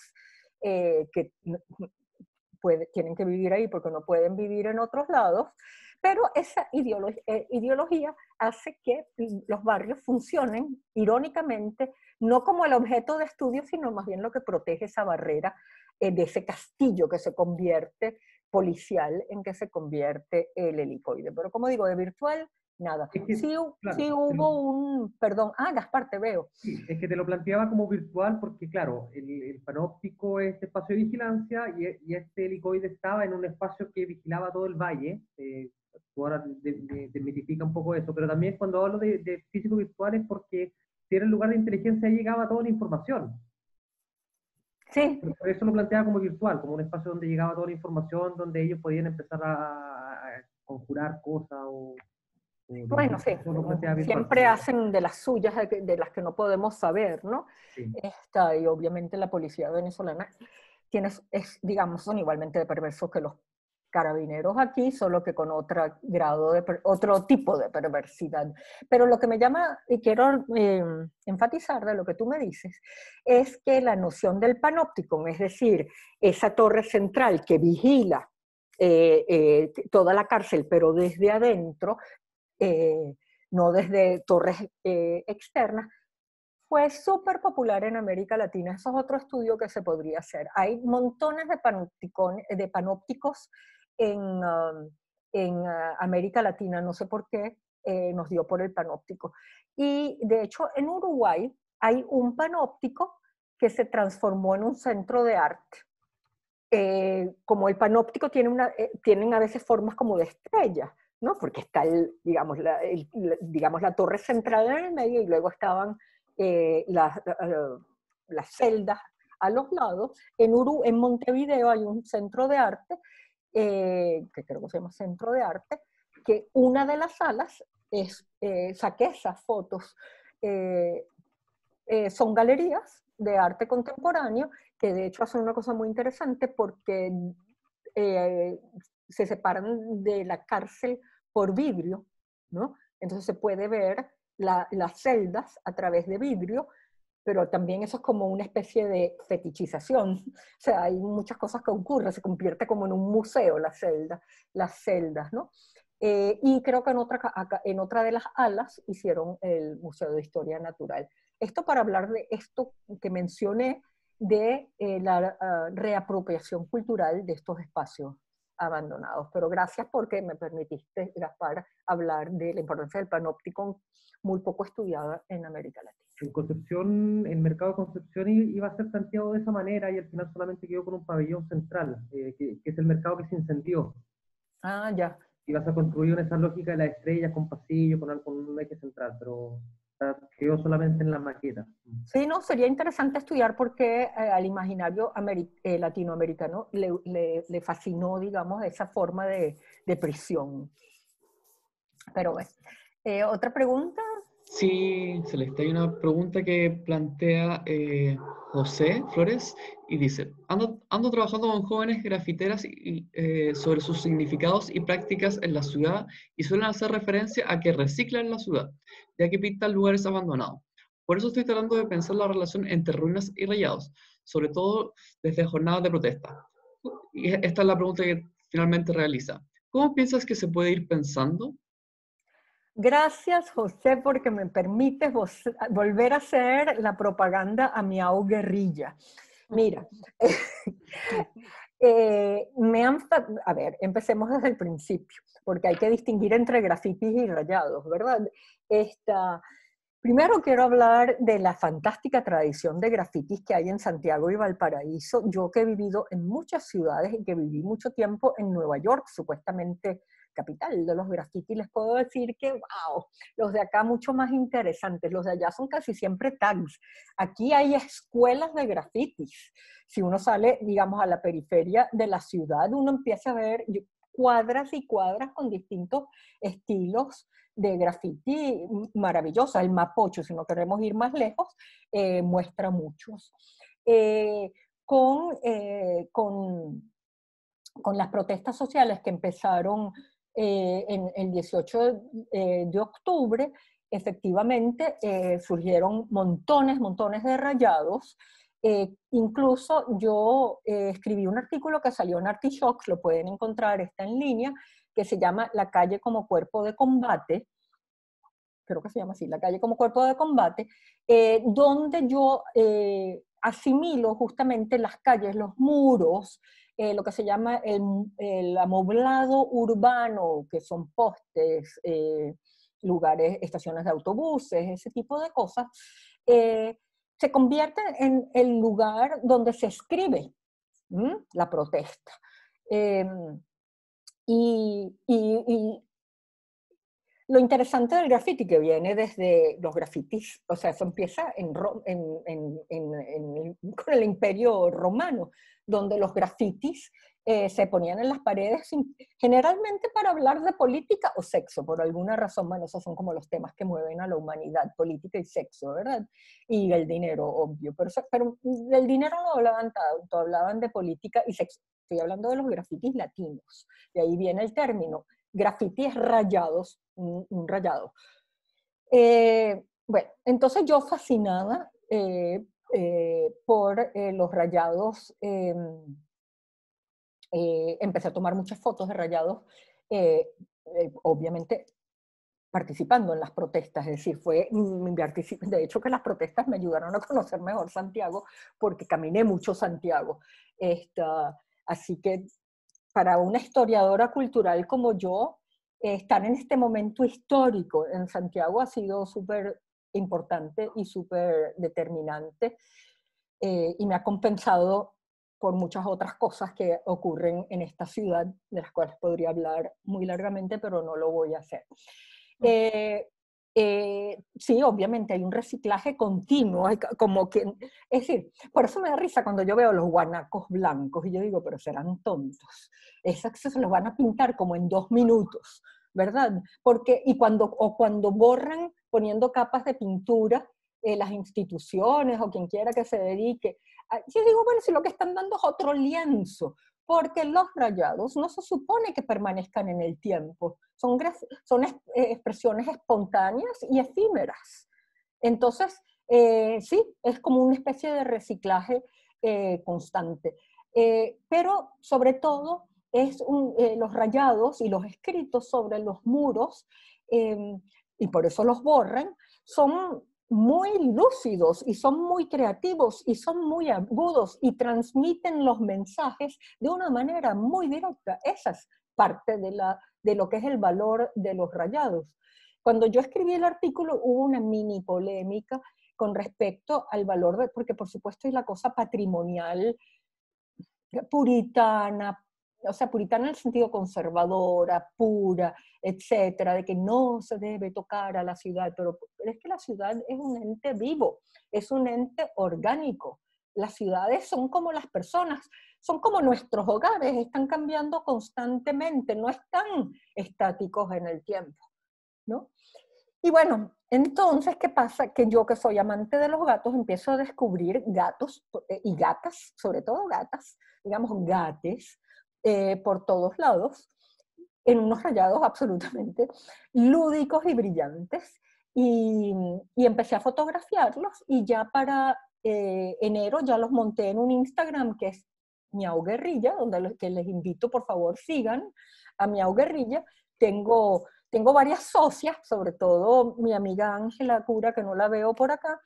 eh, que tienen que vivir ahí porque no pueden vivir en otros lados. Pero esa eh, ideología hace que los barrios funcionen, irónicamente, no como el objeto de estudio, sino más bien lo que protege esa barrera eh, de ese castillo que se convierte policial en que se convierte el helicoide. Pero como digo, de virtual, nada. sí, hubo un, perdón, ah, Gaspar, te veo. Sí, es que te lo planteaba como virtual porque, claro, el, panóptico es este espacio de vigilancia y, este helicoide estaba en un espacio que vigilaba todo el valle, eh, ahora desmitifica un poco eso, pero también cuando hablo de, de físico virtual es porque si era el lugar de inteligencia llegaba toda la información. Sí. Por eso lo planteaba como virtual, como un espacio donde llegaba toda la información, donde ellos podían empezar a, conjurar cosas o... bueno, sí, siempre hacen de las suyas, de las que no podemos saber, ¿no? Sí. Esta, y obviamente la policía venezolana tiene, es, digamos, son igualmente perversos que los carabineros aquí, solo que con otro grado de, otro tipo de perversidad. Pero lo que me llama, y quiero em, enfatizar de lo que tú me dices, es que la noción del panóptico, es decir, esa torre central que vigila eh, eh, toda la cárcel, pero desde adentro, eh, no desde torres externas, fue súper popular en América Latina. Eso es otro estudio que se podría hacer. Hay montones de panópticos en, ah, ah, América Latina, no sé por qué, eh, nos dio por el panóptico. Y de hecho en Uruguay hay un panóptico que se transformó en un centro de arte. Eh, como el panóptico tiene una, eh, tienen a veces formas como de estrellas, ¿no? Porque está, el, digamos, la, digamos, la torre central en el medio y luego estaban las, ah, las celdas a los lados. En, Uru, en Montevideo hay un centro de arte eh, que creo que se llama Centro de Arte, que una de las salas es, eh, saqué esas fotos. Eh, eh, son galerías de arte contemporáneo que de hecho hacen una cosa muy interesante porque se separan de la cárcel por vidrio, ¿no? Entonces se puede ver las celdas a través de vidrio pero también eso es como una especie de fetichización. O sea, hay muchas cosas que ocurren, se convierte como en un museo la celda, las celdas, ¿no? Eh, y creo que en otra, en otra de las alas hicieron el Museo de Historia Natural. Esto para hablar de esto que mencioné, de eh, la ah, reapropiación cultural de estos espacios abandonados. Pero gracias porque me permitiste, Gaspar, hablar de la importancia del panóptico muy poco estudiada en América Latina en Concepción, el mercado de Concepción iba a ser planteado de esa manera y al final solamente quedó con un pabellón central, eh, que, es el mercado que se incendió. Ah, ya. Y vas a construir en esa lógica de la estrella, con pasillo, con, con un eje central, pero quedó solamente en la maqueta Sí, no, sería interesante estudiar porque qué eh, al imaginario eh, latinoamericano le, fascinó, digamos, esa forma de, de prisión. Pero bueno. otra pregunta, Sí, Celeste, hay una pregunta que plantea eh, José Flores y dice, ando, trabajando con jóvenes grafiteras y, eh, sobre sus significados y prácticas en la ciudad y suelen hacer referencia a que reciclan la ciudad, ya que pintan lugares abandonados. Por eso estoy tratando de pensar la relación entre ruinas y rayados, sobre todo desde jornadas de protesta. Y e, esta es la pregunta que finalmente realiza. ¿Cómo piensas que se puede ir pensando Gracias, José, porque me permites volver a hacer la propaganda a mi AU guerrilla. Mira, eh, me han, a ver, empecemos desde el principio, porque hay que distinguir entre grafitis y rayados, ¿verdad? Esta, primero quiero hablar de la fantástica tradición de grafitis que hay en Santiago y Valparaíso. Yo que he vivido en muchas ciudades y que viví mucho tiempo en Nueva York, supuestamente capital de los grafitis, les puedo decir que, wow, los de acá mucho más interesantes, los de allá son casi siempre tags. Aquí hay escuelas de grafitis. Si uno sale, digamos, a la periferia de la ciudad, uno empieza a ver cuadras y cuadras con distintos estilos de graffiti mm, maravillosa. El Mapocho, si no queremos ir más lejos, eh, muestra muchos. Eh, con, eh, con, con, las protestas sociales que empezaron eh, en el 18 eh, de, octubre, efectivamente eh, surgieron montones, montones de rayados. incluso yo escribí un artículo que salió en Artichoks, lo pueden encontrar, está en línea, que se llama La calle como cuerpo de combate, creo que se llama así, La calle como cuerpo de combate, donde yo asimilo justamente las calles, los muros, eh, lo que se llama el, amoblado urbano, que son postes, eh, lugares, estaciones de autobuses, ese tipo de cosas, eh, se convierten en el lugar donde se escribe la protesta. Em, y, lo interesante del graffiti que viene desde los grafitis, o sea, eso empieza en, en, con el imperio romano, donde los grafitis eh, se ponían en las paredes generalmente para hablar de política o sexo, por alguna razón, bueno, esos son como los temas que mueven a la humanidad, política y sexo, ¿verdad? Y el dinero, obvio, pero, pero del dinero no hablaban tanto, hablaban de política y sexo. Estoy hablando de los grafitis latinos, de ahí viene el término grafitis rayados, un, rayado. Eh, bueno, entonces yo fascinada eh, eh, por los rayados, em, empecé a tomar muchas fotos de rayados, obviamente participando en las protestas, es decir, fue de hecho que las protestas me ayudaron a conocer mejor Santiago porque caminé mucho Santiago. Esta, así que para una historiadora cultural como yo, estar en este momento histórico en Santiago ha sido súper importante y súper determinante eh, y me ha compensado por muchas otras cosas que ocurren en esta ciudad, de las cuales podría hablar muy largamente, pero no lo voy a hacer. Eh, eh, sí, obviamente hay un reciclaje continuo, como que, es decir, por eso me da risa cuando yo veo los guanacos blancos y yo digo, pero serán tontos, esos se los van a pintar como en dos minutos, ¿verdad? Porque, y cuando, o cuando borran poniendo capas de pintura eh, las instituciones o quien quiera que se dedique, ah, yo digo, bueno, si lo que están dando es otro lienzo, porque los rayados no se supone que permanezcan en el tiempo, son, eh, expresiones espontáneas y efímeras. Entonces, eh, sí, es como una especie de reciclaje eh, constante. pero sobre todo, es los rayados y los escritos sobre los muros, y por eso los borren, son muy lúcidos y son muy creativos y son muy agudos y transmiten los mensajes de una manera muy directa. Esa es parte de, la, de lo que es el valor de los rayados. Cuando yo escribí el artículo hubo una mini polémica con respecto al valor, de, porque por supuesto es la cosa patrimonial puritana, o sea, puritana en el sentido conservadora, pura, etcétera, de que no se debe tocar a la ciudad, pero, es que la ciudad es un ente vivo, es un ente orgánico. Las ciudades son como las personas, son como nuestros hogares, están cambiando constantemente, no están estáticos en el tiempo, ¿no? Y bueno, entonces, ¿qué pasa? Que yo que soy amante de los gatos empiezo a descubrir gatos eh, y gatas, sobre todo gatas, digamos gates, eh, por todos lados, en unos rayados absolutamente lúdicos y brillantes. Y, empecé a fotografiarlos y ya para eh, enero ya los monté en un Instagram que es Miau Guerrilla, donde los, que les invito por favor sigan a Miau Guerrilla. Tengo, tengo varias socias, sobre todo mi amiga Ángela Cura, que no la veo por acá,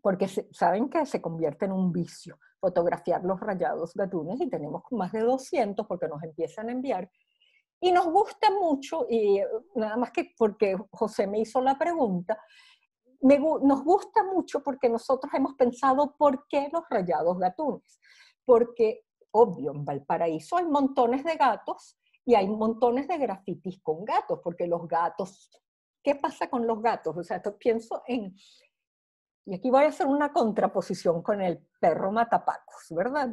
porque saben que se convierte en un vicio fotografiar los rayados gatunes y tenemos más de 200 porque nos empiezan a enviar. Y nos gusta mucho, y eh, nada más que porque José me hizo la pregunta, nos gusta mucho porque nosotros hemos pensado por qué los rayados gatunes. Porque, obvio, en Valparaíso hay montones de gatos y hay montones de grafitis con gatos, porque los gatos, ¿qué pasa con los gatos? O sea, esto pienso en, y aquí voy a hacer una contraposición con el perro matapacos, ¿verdad?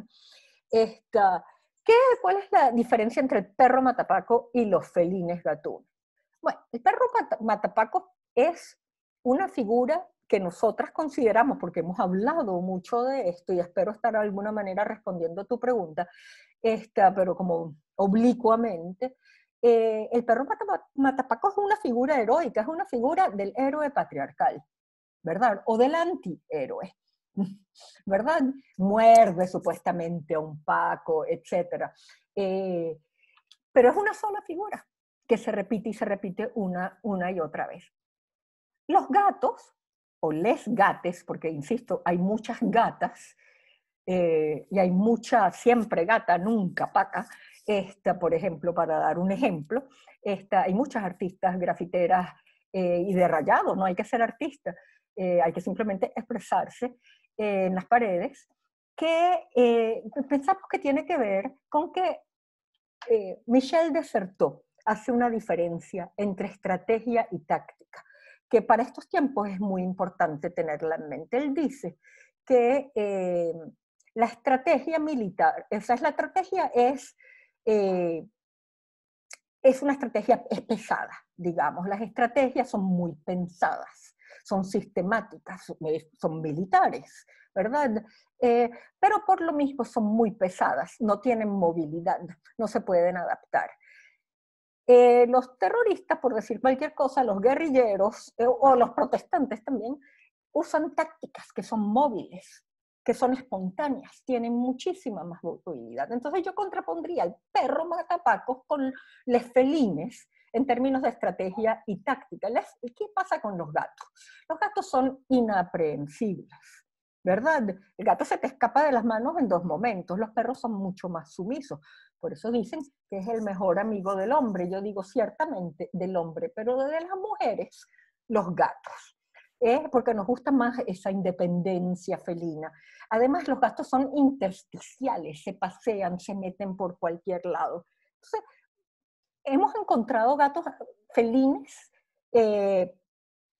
¿qué, ¿Cuál es la diferencia entre el perro matapaco y los felines gatunos? Bueno, el perro matapaco es una figura que nosotras consideramos, porque hemos hablado mucho de esto y espero estar de alguna manera respondiendo a tu pregunta, esta, pero como oblicuamente, eh, el perro matapaco es una figura heroica, es una figura del héroe patriarcal. ¿verdad? O del antihéroe, ¿verdad? Muerde supuestamente a un Paco, etc. Eh, pero es una sola figura que se repite y se repite una, una y otra vez. Los gatos, o les gates, porque insisto, hay muchas gatas, eh, y hay mucha, siempre gata, nunca paca, esta, por ejemplo, para dar un ejemplo, esta, hay muchas artistas grafiteras eh, y de rayado, no hay que ser artista, eh, hay que simplemente expresarse eh, en las paredes, que eh, pensamos que tiene que ver con que Michel Desertó hace una diferencia entre estrategia y táctica, que para estos tiempos es muy importante tenerla en mente. Él dice que la estrategia militar, o sea, la estrategia es es una estrategia es pesada, digamos. Las estrategias son muy pensadas son sistemáticas, son militares, ¿verdad? Eh, pero por lo mismo son muy pesadas, no tienen movilidad, no se pueden adaptar. Eh, los terroristas, por decir cualquier cosa, los guerrilleros eh, o los protestantes también, usan tácticas que son móviles, que son espontáneas, tienen muchísima más movilidad. Entonces yo contrapondría el perro matapacos con los felines, en términos de estrategia y táctica. ¿Qué pasa con los gatos? Los gatos son inaprehensibles. ¿verdad? El gato se te escapa de las manos en dos momentos, los perros son mucho más sumisos, por eso dicen que es el mejor amigo del hombre, yo digo ciertamente del hombre, pero de las mujeres, los gatos. es ¿eh? porque nos gusta más esa independencia felina. Además, los gatos son intersticiales, se pasean, se meten por cualquier lado. Entonces, hemos encontrado gatos felines eh,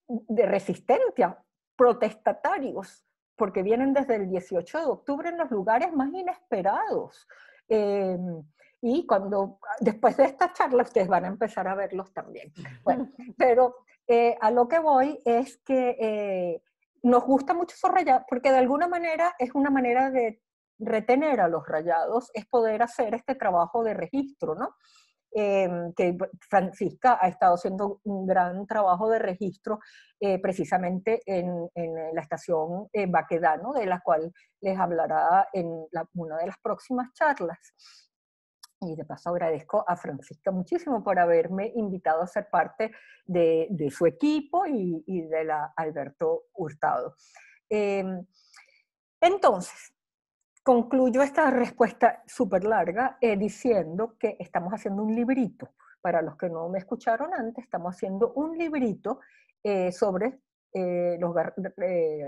de resistencia, protestatarios, porque vienen desde el 18 de octubre en los lugares más inesperados. Em, y cuando después de esta charla ustedes van a empezar a verlos también. Bueno, pero eh, a lo que voy es que eh, nos gusta mucho esos rayados, porque de alguna manera es una manera de retener a los rayados, es poder hacer este trabajo de registro, ¿no? Em, que Francisca ha estado haciendo un gran trabajo de registro eh, precisamente en, la estación eh, Baquedano, de la cual les hablará en una de las próximas charlas. Y de paso agradezco a Francisca muchísimo por haberme invitado a ser parte de, su equipo y, y, de la Alberto Hurtado. Em, entonces, concluyo esta respuesta súper larga eh, diciendo que estamos haciendo un librito. Para los que no me escucharon antes, estamos haciendo un librito eh, sobre eh, los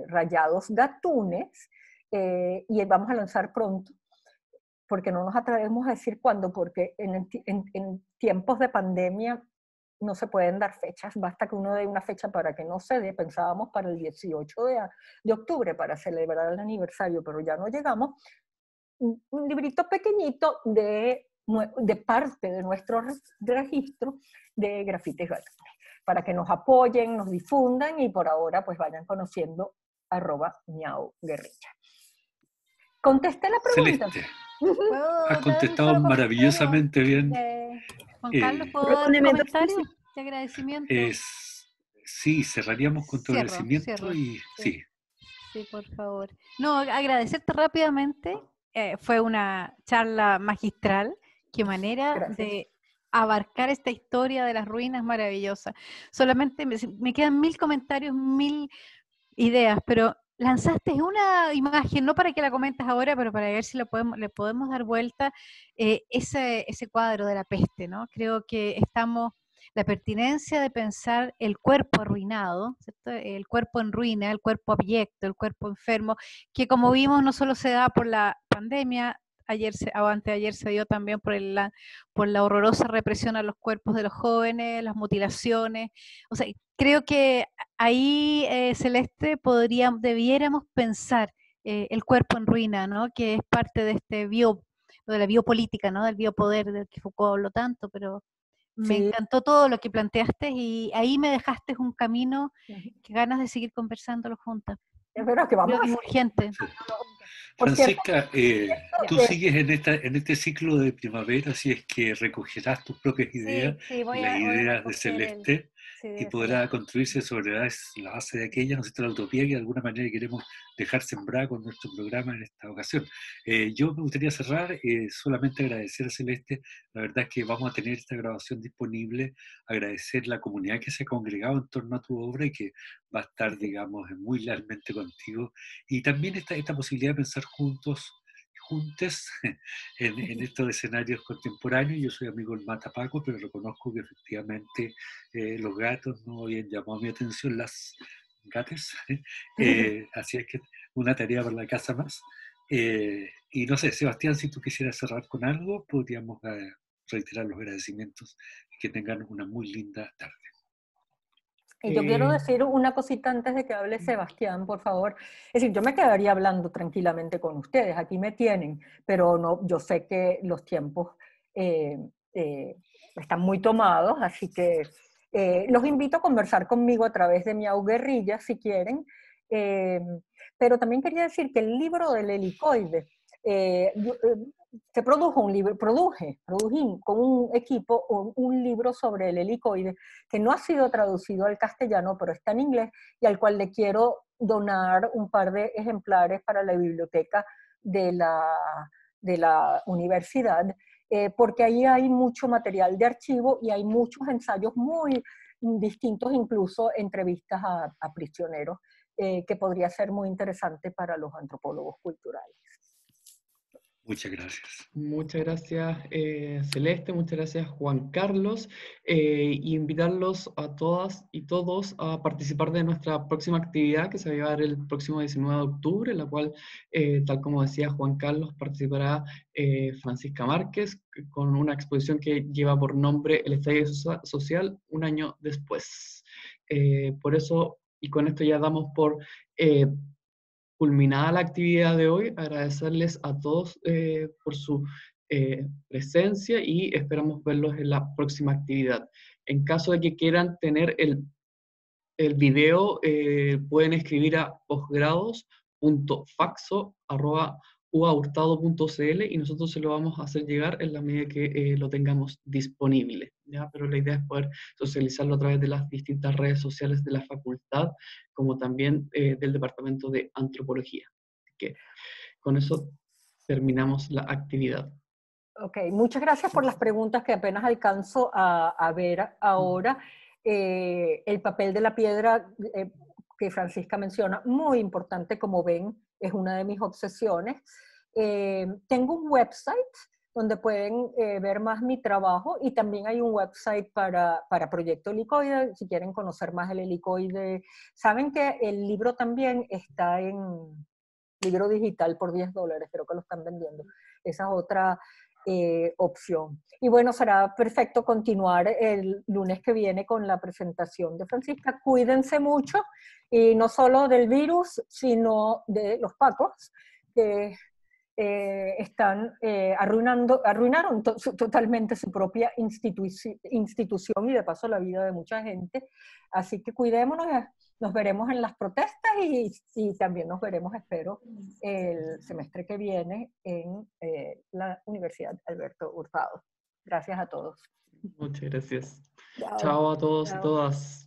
rayados gatunes y vamos a lanzar pronto, porque no nos atrevemos a decir cuándo, porque en tiempos de pandemia no se pueden dar fechas, basta que uno dé una fecha para que no se pensábamos para el 18 de, de octubre para celebrar el aniversario, pero ya no llegamos. Un, librito pequeñito de, de parte de nuestro registro de grafitis gatones, para que nos apoyen, nos difundan y por ahora pues vayan conociendo arroba miau guerrilla. Contesta la pregunta. Has contestado maravillosamente bien. Eh, Juan eh, Carlos, ¿puedo dar un comentario de agradecimiento? sí, cerraríamos con tu agradecimiento y sí. Sí, por favor. No, agradecerte rápidamente. Eh, fue una charla magistral. Qué manera de abarcar esta historia de las ruinas maravillosa. Solamente me quedan mil comentarios, mil ideas, pero lanzaste una imagen, no para que la comentes ahora, pero para ver si podemos, le podemos dar vuelta, eh, ese, cuadro de la peste, ¿no? Creo que estamos, la pertinencia de pensar el cuerpo arruinado, el cuerpo en ruina, el cuerpo abyecto, el cuerpo enfermo, que como vimos no solo se da por la pandemia, ayer se, anteayer se dio también por, la, por la horrorosa represión a los cuerpos de los jóvenes, las mutilaciones. O sea, creo que ahí, eh, Celeste, podría, debiéramos pensar eh, el cuerpo en ruina, ¿no? que es parte de este bio, de la biopolítica, ¿no? del biopoder del que Foucault habló tanto, pero me encantó todo lo que planteaste y ahí me dejaste un camino que ganas de seguir conversándolo juntas. Es verdad que vamos. urgente. Francisca, eh, tú sigues en, este ciclo de primavera, si es que recogerás tus propias ideas, las ideas de Celeste y podrá construirse sobre la base de aquella, ¿no es la utopía que de alguna manera queremos dejar sembrada con nuestro programa en esta ocasión. Eh, yo me gustaría cerrar, eh, solamente agradecer a Celeste, la verdad es que vamos a tener esta grabación disponible, agradecer la comunidad que se ha congregado en torno a tu obra y que va a estar, digamos, muy lealmente contigo, y también esta posibilidad de pensar juntos juntes en, estos escenarios contemporáneos. Yo soy amigo del Matapaco, pero reconozco que efectivamente eh, los gatos no habían llamado mi atención, las gatas. Eh, así es que una tarea para la casa más. Eh, y no sé, Sebastián, si tú quisieras cerrar con algo, podríamos reiterar los agradecimientos y que tengan una muy linda tarde. Y yo quiero eh, decir una cosita antes de que hable mm. Sebastián, por favor. Es decir, yo me quedaría hablando tranquilamente con ustedes, aquí me tienen, pero no, yo sé que los tiempos eh, eh, están muy tomados, así que los invito a conversar conmigo a través de mi guerrilla, si quieren. pero también quería decir que el libro del helicoide, se produjo un libro, produje, prodují con un equipo un, un, libro sobre el helicoide que no ha sido traducido al castellano, pero está en inglés y al cual le quiero donar un par de ejemplares para la biblioteca de la, de la universidad, eh, porque ahí hay mucho material de archivo y hay muchos ensayos muy distintos, incluso entrevistas a, prisioneros, eh, que podría ser muy interesante para los antropólogos culturales. Muchas gracias. Muchas gracias eh, Celeste, muchas gracias Juan Carlos y eh, invitarlos a todas y todos a participar de nuestra próxima actividad que se va a llevar el próximo 19 de octubre, en la cual, eh, tal como decía Juan Carlos, participará Francisca Márquez con una exposición que lleva por nombre El Estadio Social un año después. por eso, y con esto ya damos por culminada la actividad de hoy, agradecerles a todos eh, por su eh, presencia y esperamos verlos en la próxima actividad. En caso de que quieran tener el, el video, eh, pueden escribir a posgrados.faxo.com uahurtado.cl y nosotros se lo vamos a hacer llegar en la medida que eh, lo tengamos disponible. ¿ya? Pero la idea es poder socializarlo a través de las distintas redes sociales de la facultad, como también eh, del Departamento de Antropología. que con eso terminamos la actividad. Ok, muchas gracias por las preguntas que apenas alcanzo a, ver ahora. Eh, el papel de la piedra que Francisca menciona, muy importante como ven es una de mis obsesiones. Eh, tengo un website donde pueden eh, ver más mi trabajo y también hay un website para, para Proyecto Helicoide, si quieren conocer más el helicoide. Saben que el libro también está en libro digital por 10 dólares, creo que lo están vendiendo. Esa es otra eh, opción. Y bueno, será perfecto continuar el lunes que viene con la presentación de Francisca. Cuídense mucho, y no solo del virus, sino de los pacos que eh, están eh, arruinando, arruinaron totalmente su propia institución y de paso la vida de mucha gente. Así que cuidémonos nos veremos en las protestas y, también nos veremos, espero, el semestre que viene en eh, la Universidad Alberto Hurtado. Gracias a todos. Muchas gracias. Chao, a todos y todas.